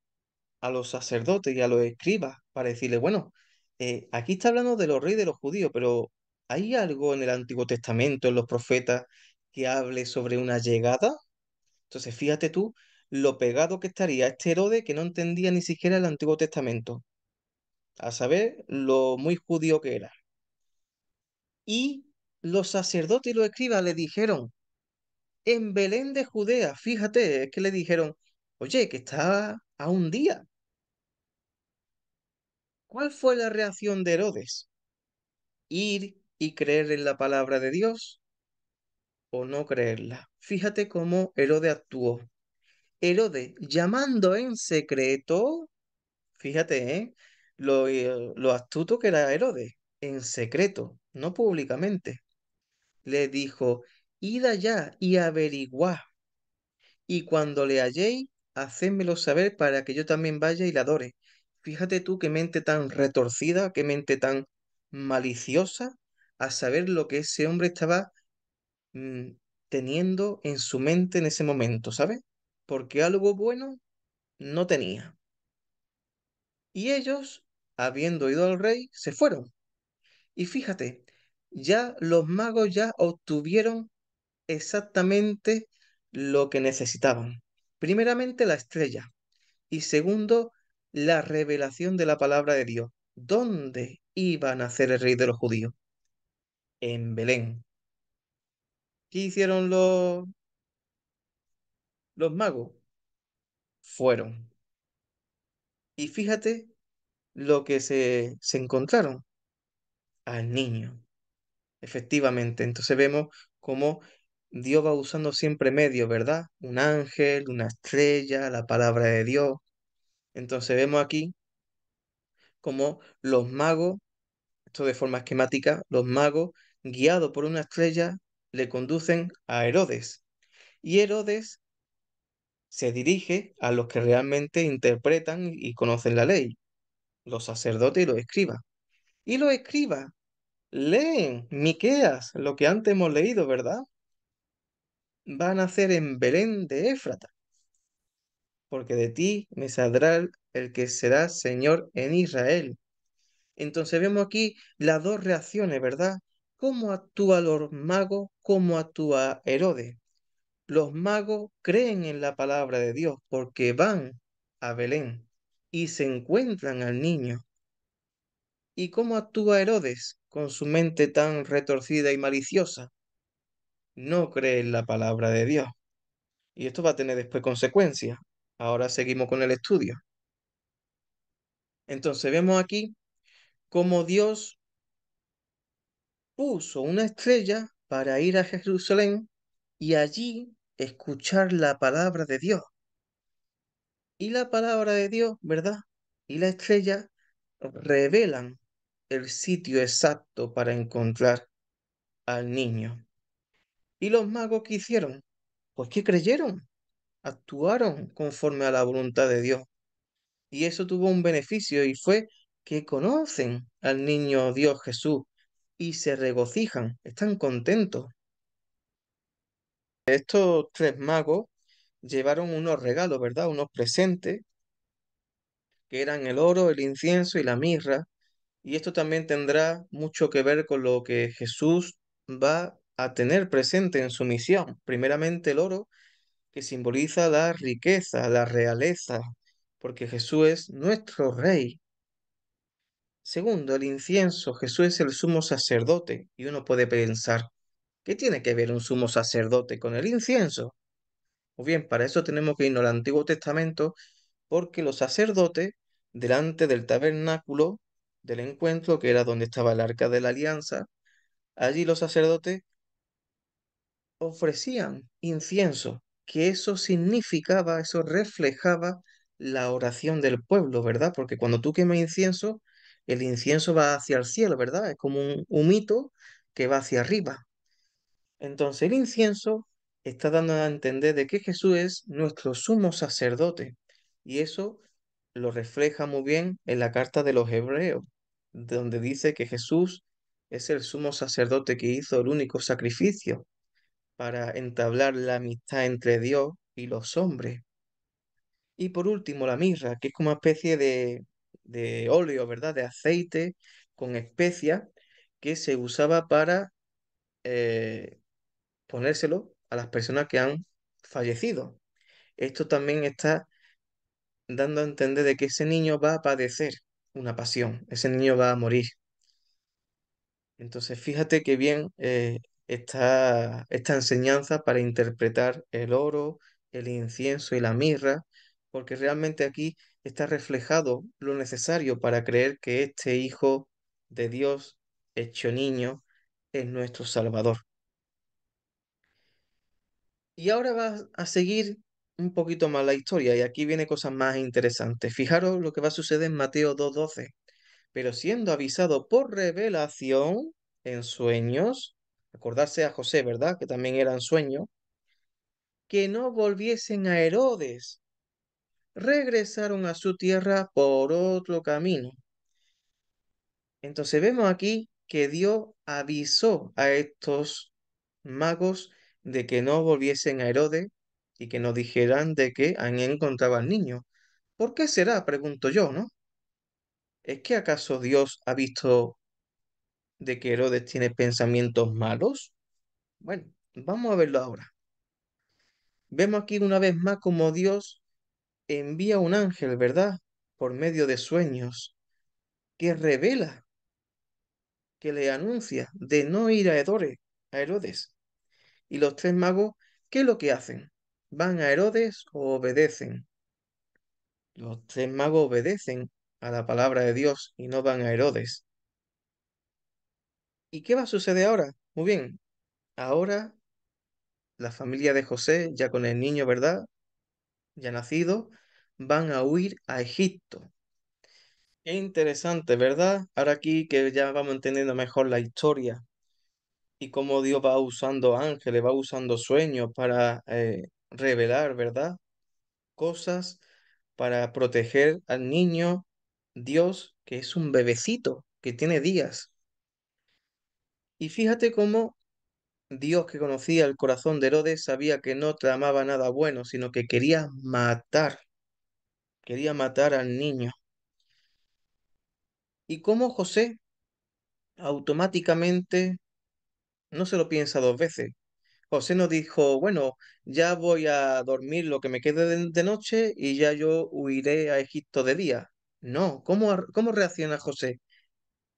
a los sacerdotes y a los escribas para decirle, bueno, eh, aquí está hablando de los reyes de los judíos, pero ¿hay algo en el Antiguo Testamento, en los profetas, que hable sobre una llegada? Entonces, fíjate tú lo pegado que estaría este Herode que no entendía ni siquiera el Antiguo Testamento, a saber, lo muy judío que era. Y los sacerdotes y los escribas le dijeron, en Belén de Judea, fíjate, es que le dijeron, Oye, que está a un día. ¿Cuál fue la reacción de Herodes? ¿Ir y creer en la palabra de Dios o no creerla? Fíjate cómo Herodes actuó. Herodes, llamando en secreto, fíjate, ¿eh? lo, eh, astuto que era Herodes, en secreto, no públicamente, le dijo, id allá y averiguad. Y cuando le halléis, hacédmelo saber para que yo también vaya y la adore. Fíjate tú qué mente tan retorcida, qué mente tan maliciosa a saber lo que ese hombre estaba mm, teniendo en su mente en ese momento, ¿sabes? Porque algo bueno no tenía. Y ellos, habiendo ido al rey, se fueron. Y fíjate, ya los magos ya obtuvieron exactamente lo que necesitaban. Primeramente la estrella y segundo la revelación de la palabra de Dios. ¿Dónde iba a nacer el rey de los judíos? En Belén. ¿Qué hicieron los, los magos? Fueron. Y fíjate lo que se, se encontraron al niño. Efectivamente, entonces vemos cómo Dios va usando siempre medios, ¿verdad? Un ángel, una estrella, la palabra de Dios. Entonces vemos aquí como los magos, esto de forma esquemática, los magos, guiados por una estrella, le conducen a Herodes. Y Herodes se dirige a los que realmente interpretan y conocen la ley, los sacerdotes y los escribas. Y los escribas leen Miqueas, lo que antes hemos leído, ¿verdad? va a nacer en Belén de Éfrata, porque de ti me saldrá el que será Señor en Israel. Entonces vemos aquí las dos reacciones, ¿verdad? ¿Cómo actúan los magos? ¿Cómo actúa Herodes? Los magos creen en la palabra de Dios porque van a Belén y se encuentran al niño. ¿Y cómo actúa Herodes con su mente tan retorcida y maliciosa? no cree en la palabra de Dios. Y esto va a tener después consecuencias. Ahora seguimos con el estudio. Entonces vemos aquí cómo Dios puso una estrella para ir a Jerusalén y allí escuchar la palabra de Dios. Y la palabra de Dios, ¿verdad? Y la estrella revelan el sitio exacto para encontrar al niño. ¿Y los magos qué hicieron? Pues que creyeron, actuaron conforme a la voluntad de Dios. Y eso tuvo un beneficio y fue que conocen al niño Dios Jesús y se regocijan, están contentos. Estos tres magos llevaron unos regalos, ¿verdad? Unos presentes, que eran el oro, el incienso y la mirra. Y esto también tendrá mucho que ver con lo que Jesús va a tener presente en su misión. Primeramente el oro, que simboliza la riqueza, la realeza, porque Jesús es nuestro rey. Segundo, el incienso. Jesús es el sumo sacerdote y uno puede pensar, ¿qué tiene que ver un sumo sacerdote con el incienso? Muy bien, para eso tenemos que irnos al Antiguo Testamento, porque los sacerdotes, delante del tabernáculo del encuentro, que era donde estaba el arca de la alianza, allí los sacerdotes ofrecían incienso, que eso significaba, eso reflejaba la oración del pueblo, ¿verdad? Porque cuando tú quemas incienso, el incienso va hacia el cielo, ¿verdad? Es como un humito que va hacia arriba. Entonces el incienso está dando a entender de que Jesús es nuestro sumo sacerdote. Y eso lo refleja muy bien en la carta de los hebreos, donde dice que Jesús es el sumo sacerdote que hizo el único sacrificio para entablar la amistad entre Dios y los hombres. Y por último, la mirra, que es como una especie de, de óleo, ¿verdad? De aceite con especias que se usaba para eh, ponérselo a las personas que han fallecido. Esto también está dando a entender de que ese niño va a padecer una pasión, ese niño va a morir. Entonces, fíjate que bien eh, esta, enseñanza para interpretar el oro, el incienso y la mirra, porque realmente aquí está reflejado lo necesario para creer que este Hijo de Dios, hecho niño, es nuestro Salvador. Y ahora va a seguir un poquito más la historia y aquí viene cosas más interesantes. Fijaros lo que va a suceder en Mateo 2.12. Pero siendo avisado por revelación en sueños acordarse a José, ¿verdad? Que también eran sueño, que no volviesen a Herodes. Regresaron a su tierra por otro camino. Entonces vemos aquí que Dios avisó a estos magos de que no volviesen a Herodes y que no dijeran de que han encontrado al niño. ¿Por qué será? Pregunto yo, ¿no? ¿Es que acaso Dios ha visto de que Herodes tiene pensamientos malos? Bueno, vamos a verlo ahora. Vemos aquí una vez más como Dios envía un ángel, ¿verdad? Por medio de sueños, que revela, que le anuncia de no ir a Herodes, a Herodes. Y los tres magos, ¿qué es lo que hacen? ¿Van a Herodes o obedecen? Los tres magos obedecen a la palabra de Dios y no van a Herodes. ¿Y qué va a suceder ahora? Muy bien, ahora la familia de José, ya con el niño, ¿verdad? Ya nacido, van a huir a Egipto. Qué interesante, ¿verdad? Ahora aquí que ya vamos entendiendo mejor la historia y cómo Dios va usando ángeles, va usando sueños para eh, revelar, ¿verdad? Cosas para proteger al niño Dios, que es un bebecito, que tiene días. Y fíjate cómo Dios que conocía el corazón de Herodes sabía que no tramaba nada bueno, sino que quería matar, quería matar al niño. Y cómo José automáticamente no se lo piensa dos veces. José no dijo, bueno, ya voy a dormir lo que me quede de noche y ya yo huiré a Egipto de día. No, ¿cómo, cómo reacciona José?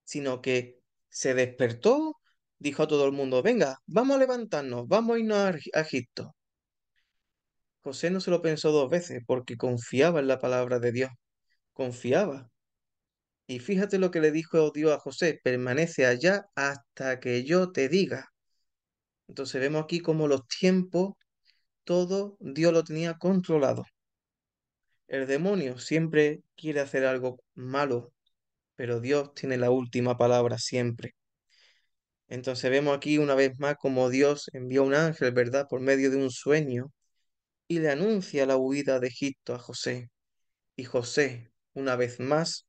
Sino que se despertó dijo a todo el mundo, venga, vamos a levantarnos, vamos a irnos a Egipto. José no se lo pensó dos veces porque confiaba en la palabra de Dios, confiaba. Y fíjate lo que le dijo Dios a José, permanece allá hasta que yo te diga. Entonces vemos aquí como los tiempos, todo Dios lo tenía controlado. El demonio siempre quiere hacer algo malo, pero Dios tiene la última palabra siempre. Entonces vemos aquí una vez más como Dios envió un ángel, ¿verdad?, por medio de un sueño y le anuncia la huida de Egipto a José. Y José, una vez más,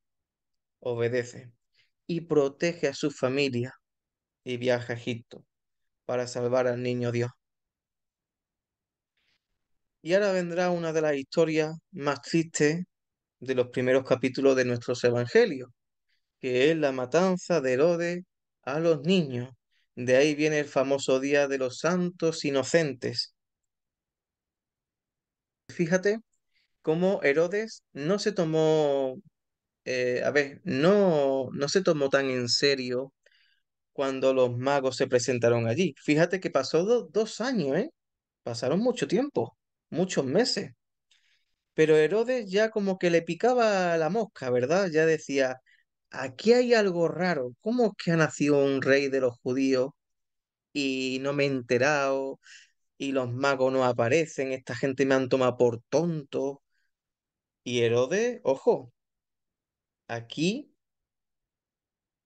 obedece y protege a su familia y viaja a Egipto para salvar al niño Dios. Y ahora vendrá una de las historias más tristes de los primeros capítulos de nuestros evangelios, que es la matanza de Herodes a los niños. De ahí viene el famoso Día de los Santos Inocentes. Fíjate cómo Herodes no se tomó, eh, a ver, no, no se tomó tan en serio cuando los magos se presentaron allí. Fíjate que pasó dos años, ¿eh? Pasaron mucho tiempo, muchos meses. Pero Herodes ya como que le picaba la mosca, ¿verdad? Ya decía, aquí hay algo raro. ¿Cómo es que ha nacido un rey de los judíos y no me he enterado? Y los magos no aparecen, esta gente me han tomado por tonto. Y Herodes, ojo, aquí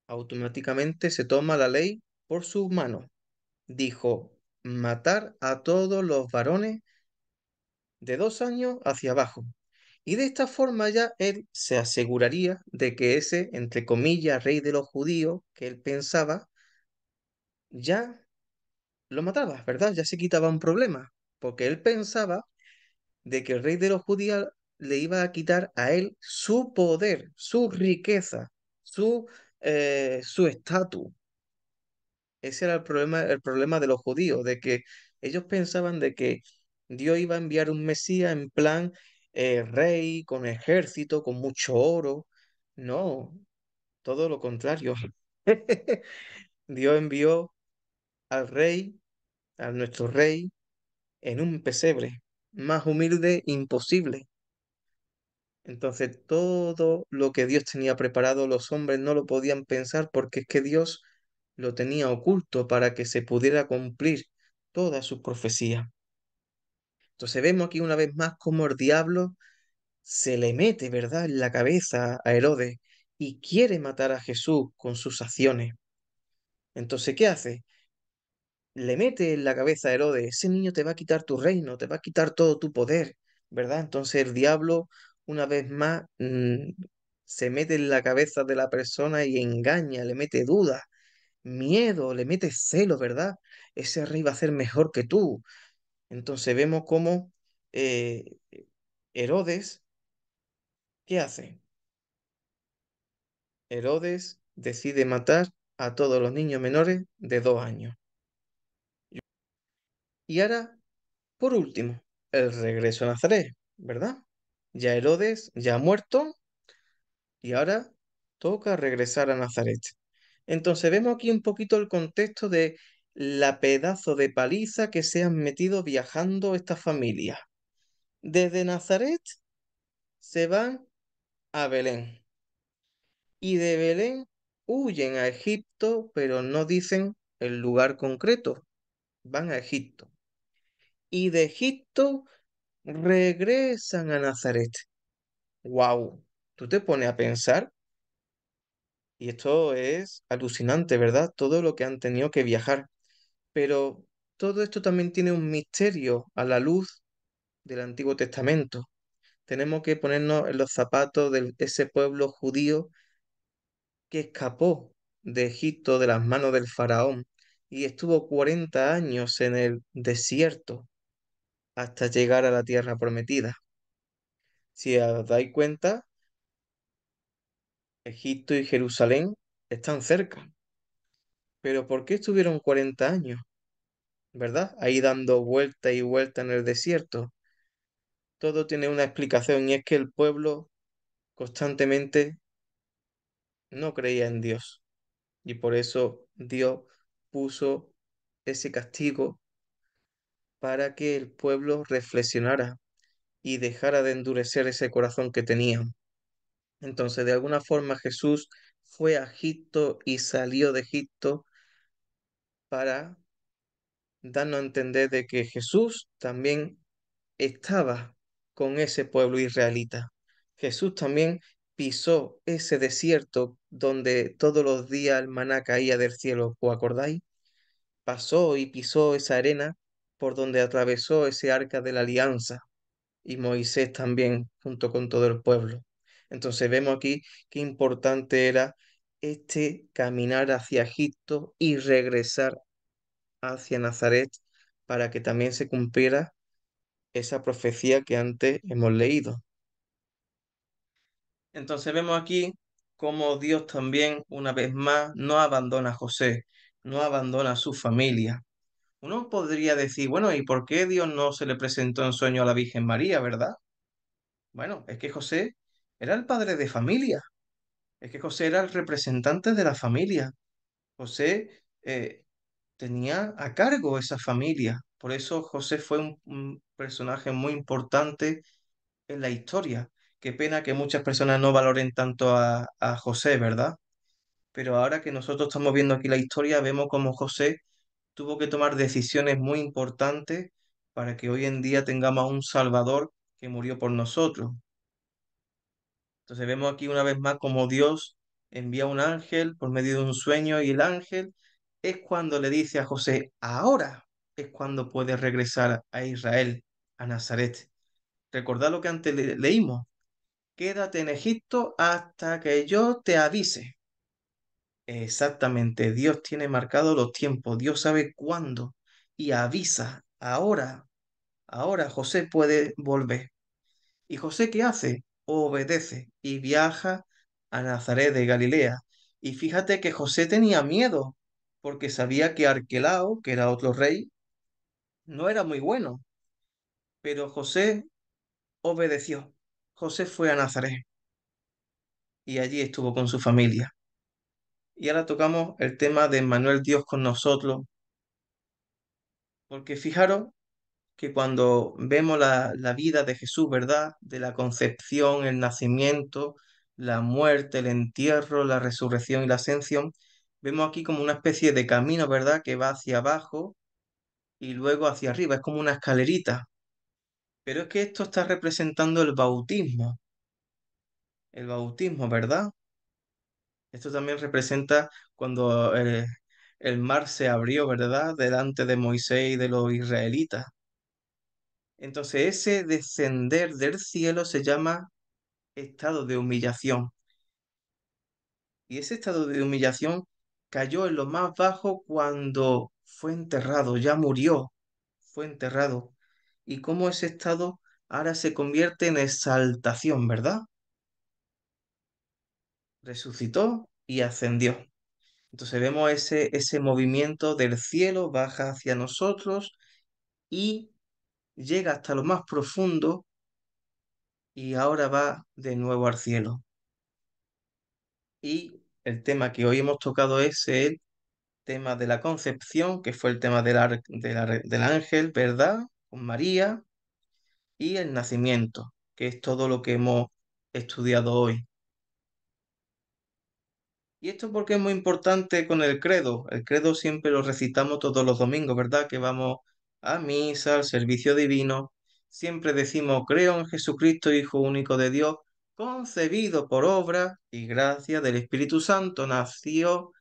automáticamente se toma la ley por sus manos. Dijo, matar a todos los varones de dos años hacia abajo. Y de esta forma ya él se aseguraría de que ese, entre comillas, rey de los judíos que él pensaba, ya lo mataba, ¿verdad? Ya se quitaba un problema, porque él pensaba de que el rey de los judíos le iba a quitar a él su poder, su riqueza, su eh, su estatus. Ese era el problema, el problema de los judíos, de que ellos pensaban de que Dios iba a enviar un Mesías en plan eh, rey, con ejército, con mucho oro. No, todo lo contrario. Dios envió al rey, a nuestro rey, en un pesebre, más humilde imposible. Entonces todo lo que Dios tenía preparado los hombres no lo podían pensar porque es que Dios lo tenía oculto para que se pudiera cumplir toda su profecía. Entonces vemos aquí una vez más cómo el diablo se le mete, ¿verdad?, en la cabeza a Herodes y quiere matar a Jesús con sus acciones. Entonces, ¿qué hace? Le mete en la cabeza a Herodes, ese niño te va a quitar tu reino, te va a quitar todo tu poder, ¿verdad? Entonces el diablo, una vez más, mm, se mete en la cabeza de la persona y engaña, le mete dudas, miedo, le mete celo, ¿verdad? Ese rey va a ser mejor que tú, entonces vemos cómo eh, Herodes, ¿qué hace? Herodes decide matar a todos los niños menores de dos años. Y ahora, por último, el regreso a Nazaret, ¿verdad? Ya Herodes ya ha muerto y ahora toca regresar a Nazaret. Entonces vemos aquí un poquito el contexto de la pedazo de paliza que se han metido viajando esta familia. Desde Nazaret se van a Belén. Y de Belén huyen a Egipto, pero no dicen el lugar concreto. Van a Egipto. Y de Egipto regresan a Nazaret. ¡Wow! Tú te pones a pensar. Y esto es alucinante, ¿verdad? Todo lo que han tenido que viajar. Pero todo esto también tiene un misterio a la luz del Antiguo Testamento. Tenemos que ponernos en los zapatos de ese pueblo judío que escapó de Egipto de las manos del faraón y estuvo 40 años en el desierto hasta llegar a la tierra prometida. Si os dais cuenta, Egipto y Jerusalén están cerca. Pero ¿por qué estuvieron 40 años, verdad? Ahí dando vuelta y vuelta en el desierto. Todo tiene una explicación y es que el pueblo constantemente no creía en Dios. Y por eso Dios puso ese castigo para que el pueblo reflexionara y dejara de endurecer ese corazón que tenían. Entonces, de alguna forma Jesús fue a Egipto y salió de Egipto para darnos a entender de que Jesús también estaba con ese pueblo israelita. Jesús también pisó ese desierto donde todos los días el maná caía del cielo, o acordáis? Pasó y pisó esa arena por donde atravesó ese arca de la alianza y Moisés también junto con todo el pueblo. Entonces vemos aquí qué importante era este caminar hacia Egipto y regresar hacia Nazaret para que también se cumpliera esa profecía que antes hemos leído. Entonces vemos aquí cómo Dios también, una vez más, no abandona a José, no abandona a su familia. Uno podría decir, bueno, ¿y por qué Dios no se le presentó en sueño a la Virgen María, verdad? Bueno, es que José era el padre de familia, es que José era el representante de la familia. José eh, tenía a cargo esa familia. Por eso José fue un, personaje muy importante en la historia. Qué pena que muchas personas no valoren tanto a, José, ¿verdad? Pero ahora que nosotros estamos viendo aquí la historia, vemos cómo José tuvo que tomar decisiones muy importantes para que hoy en día tengamos a un Salvador que murió por nosotros. Entonces vemos aquí una vez más cómo Dios envía un ángel por medio de un sueño y el ángel es cuando le dice a José, ahora es cuando puedes regresar a Israel, a Nazaret. Recordad lo que antes leímos. Quédate en Egipto hasta que yo te avise. Exactamente, Dios tiene marcados los tiempos, Dios sabe cuándo y avisa, ahora, ahora José puede volver. ¿Y José qué hace? Obedece y viaja a Nazaret de Galilea. Y fíjate que José tenía miedo porque sabía que Arquelao, que era otro rey, no era muy bueno. Pero José obedeció. José fue a Nazaret y allí estuvo con su familia. Y ahora tocamos el tema de Manuel Dios con nosotros, porque fijaros que cuando vemos la, la, vida de Jesús, ¿verdad? De la concepción, el nacimiento, la muerte, el entierro, la resurrección y la ascensión, Vemos aquí como una especie de camino, ¿verdad? Que va hacia abajo y luego hacia arriba. Es como una escalerita. Pero es que esto está representando el bautismo. El bautismo, ¿verdad? Esto también representa cuando eh, el, mar se abrió, ¿verdad? Delante de Moisés y de los israelitas. Entonces ese descender del cielo se llama estado de humillación. Y ese estado de humillación cayó en lo más bajo cuando fue enterrado, ya murió, fue enterrado. Y cómo ese estado ahora se convierte en exaltación, ¿verdad? Resucitó y ascendió. Entonces vemos ese, ese movimiento del cielo, baja hacia nosotros y llega hasta lo más profundo y ahora va de nuevo al cielo. Y el tema que hoy hemos tocado es el tema de la concepción, que fue el tema del, del ángel, ¿verdad? Con María, y el nacimiento, que es todo lo que hemos estudiado hoy. Y esto porque es muy importante con el credo. El credo siempre lo recitamos todos los domingos, ¿verdad? Que vamos a misa, al servicio divino. Siempre decimos, creo en Jesucristo, Hijo único de Dios, Concebido por obra y gracia del Espíritu Santo, nació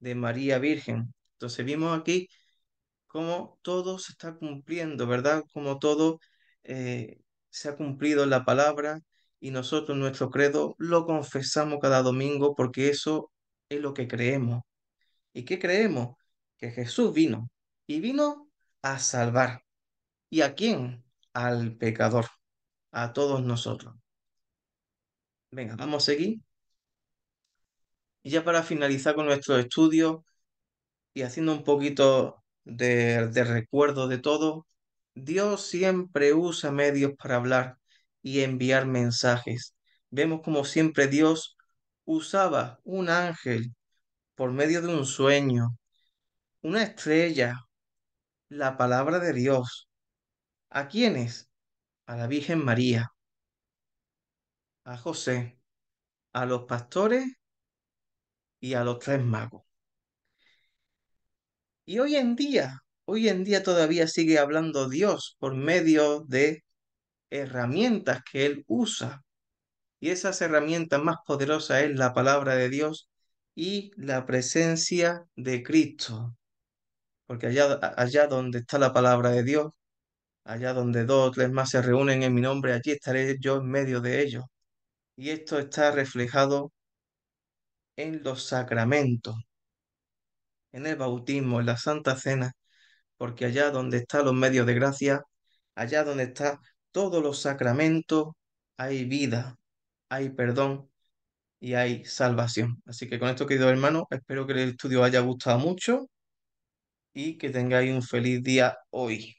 de María Virgen. Entonces vimos aquí cómo todo se está cumpliendo, ¿verdad? Como todo eh, se ha cumplido en la palabra y nosotros nuestro credo lo confesamos cada domingo porque eso es lo que creemos. ¿Y qué creemos? Que Jesús vino y vino a salvar. ¿Y a quién? Al pecador, a todos nosotros. Venga, vamos a seguir. Y ya para finalizar con nuestro estudio y haciendo un poquito de, de recuerdo de todo, Dios siempre usa medios para hablar y enviar mensajes. Vemos como siempre Dios usaba un ángel por medio de un sueño, una estrella, la palabra de Dios. ¿A quiénes? A la Virgen María a José, a los pastores y a los tres magos. Y hoy en día, hoy en día todavía sigue hablando Dios por medio de herramientas que Él usa. Y esas herramientas más poderosas es la palabra de Dios y la presencia de Cristo. Porque allá, allá donde está la palabra de Dios, allá donde dos o tres más se reúnen en mi nombre, allí estaré yo en medio de ellos. Y esto está reflejado en los sacramentos, en el bautismo, en la Santa Cena, porque allá donde están los medios de gracia, allá donde están todos los sacramentos, hay vida, hay perdón y hay salvación. Así que con esto, queridos hermanos, espero que el estudio haya gustado mucho y que tengáis un feliz día hoy.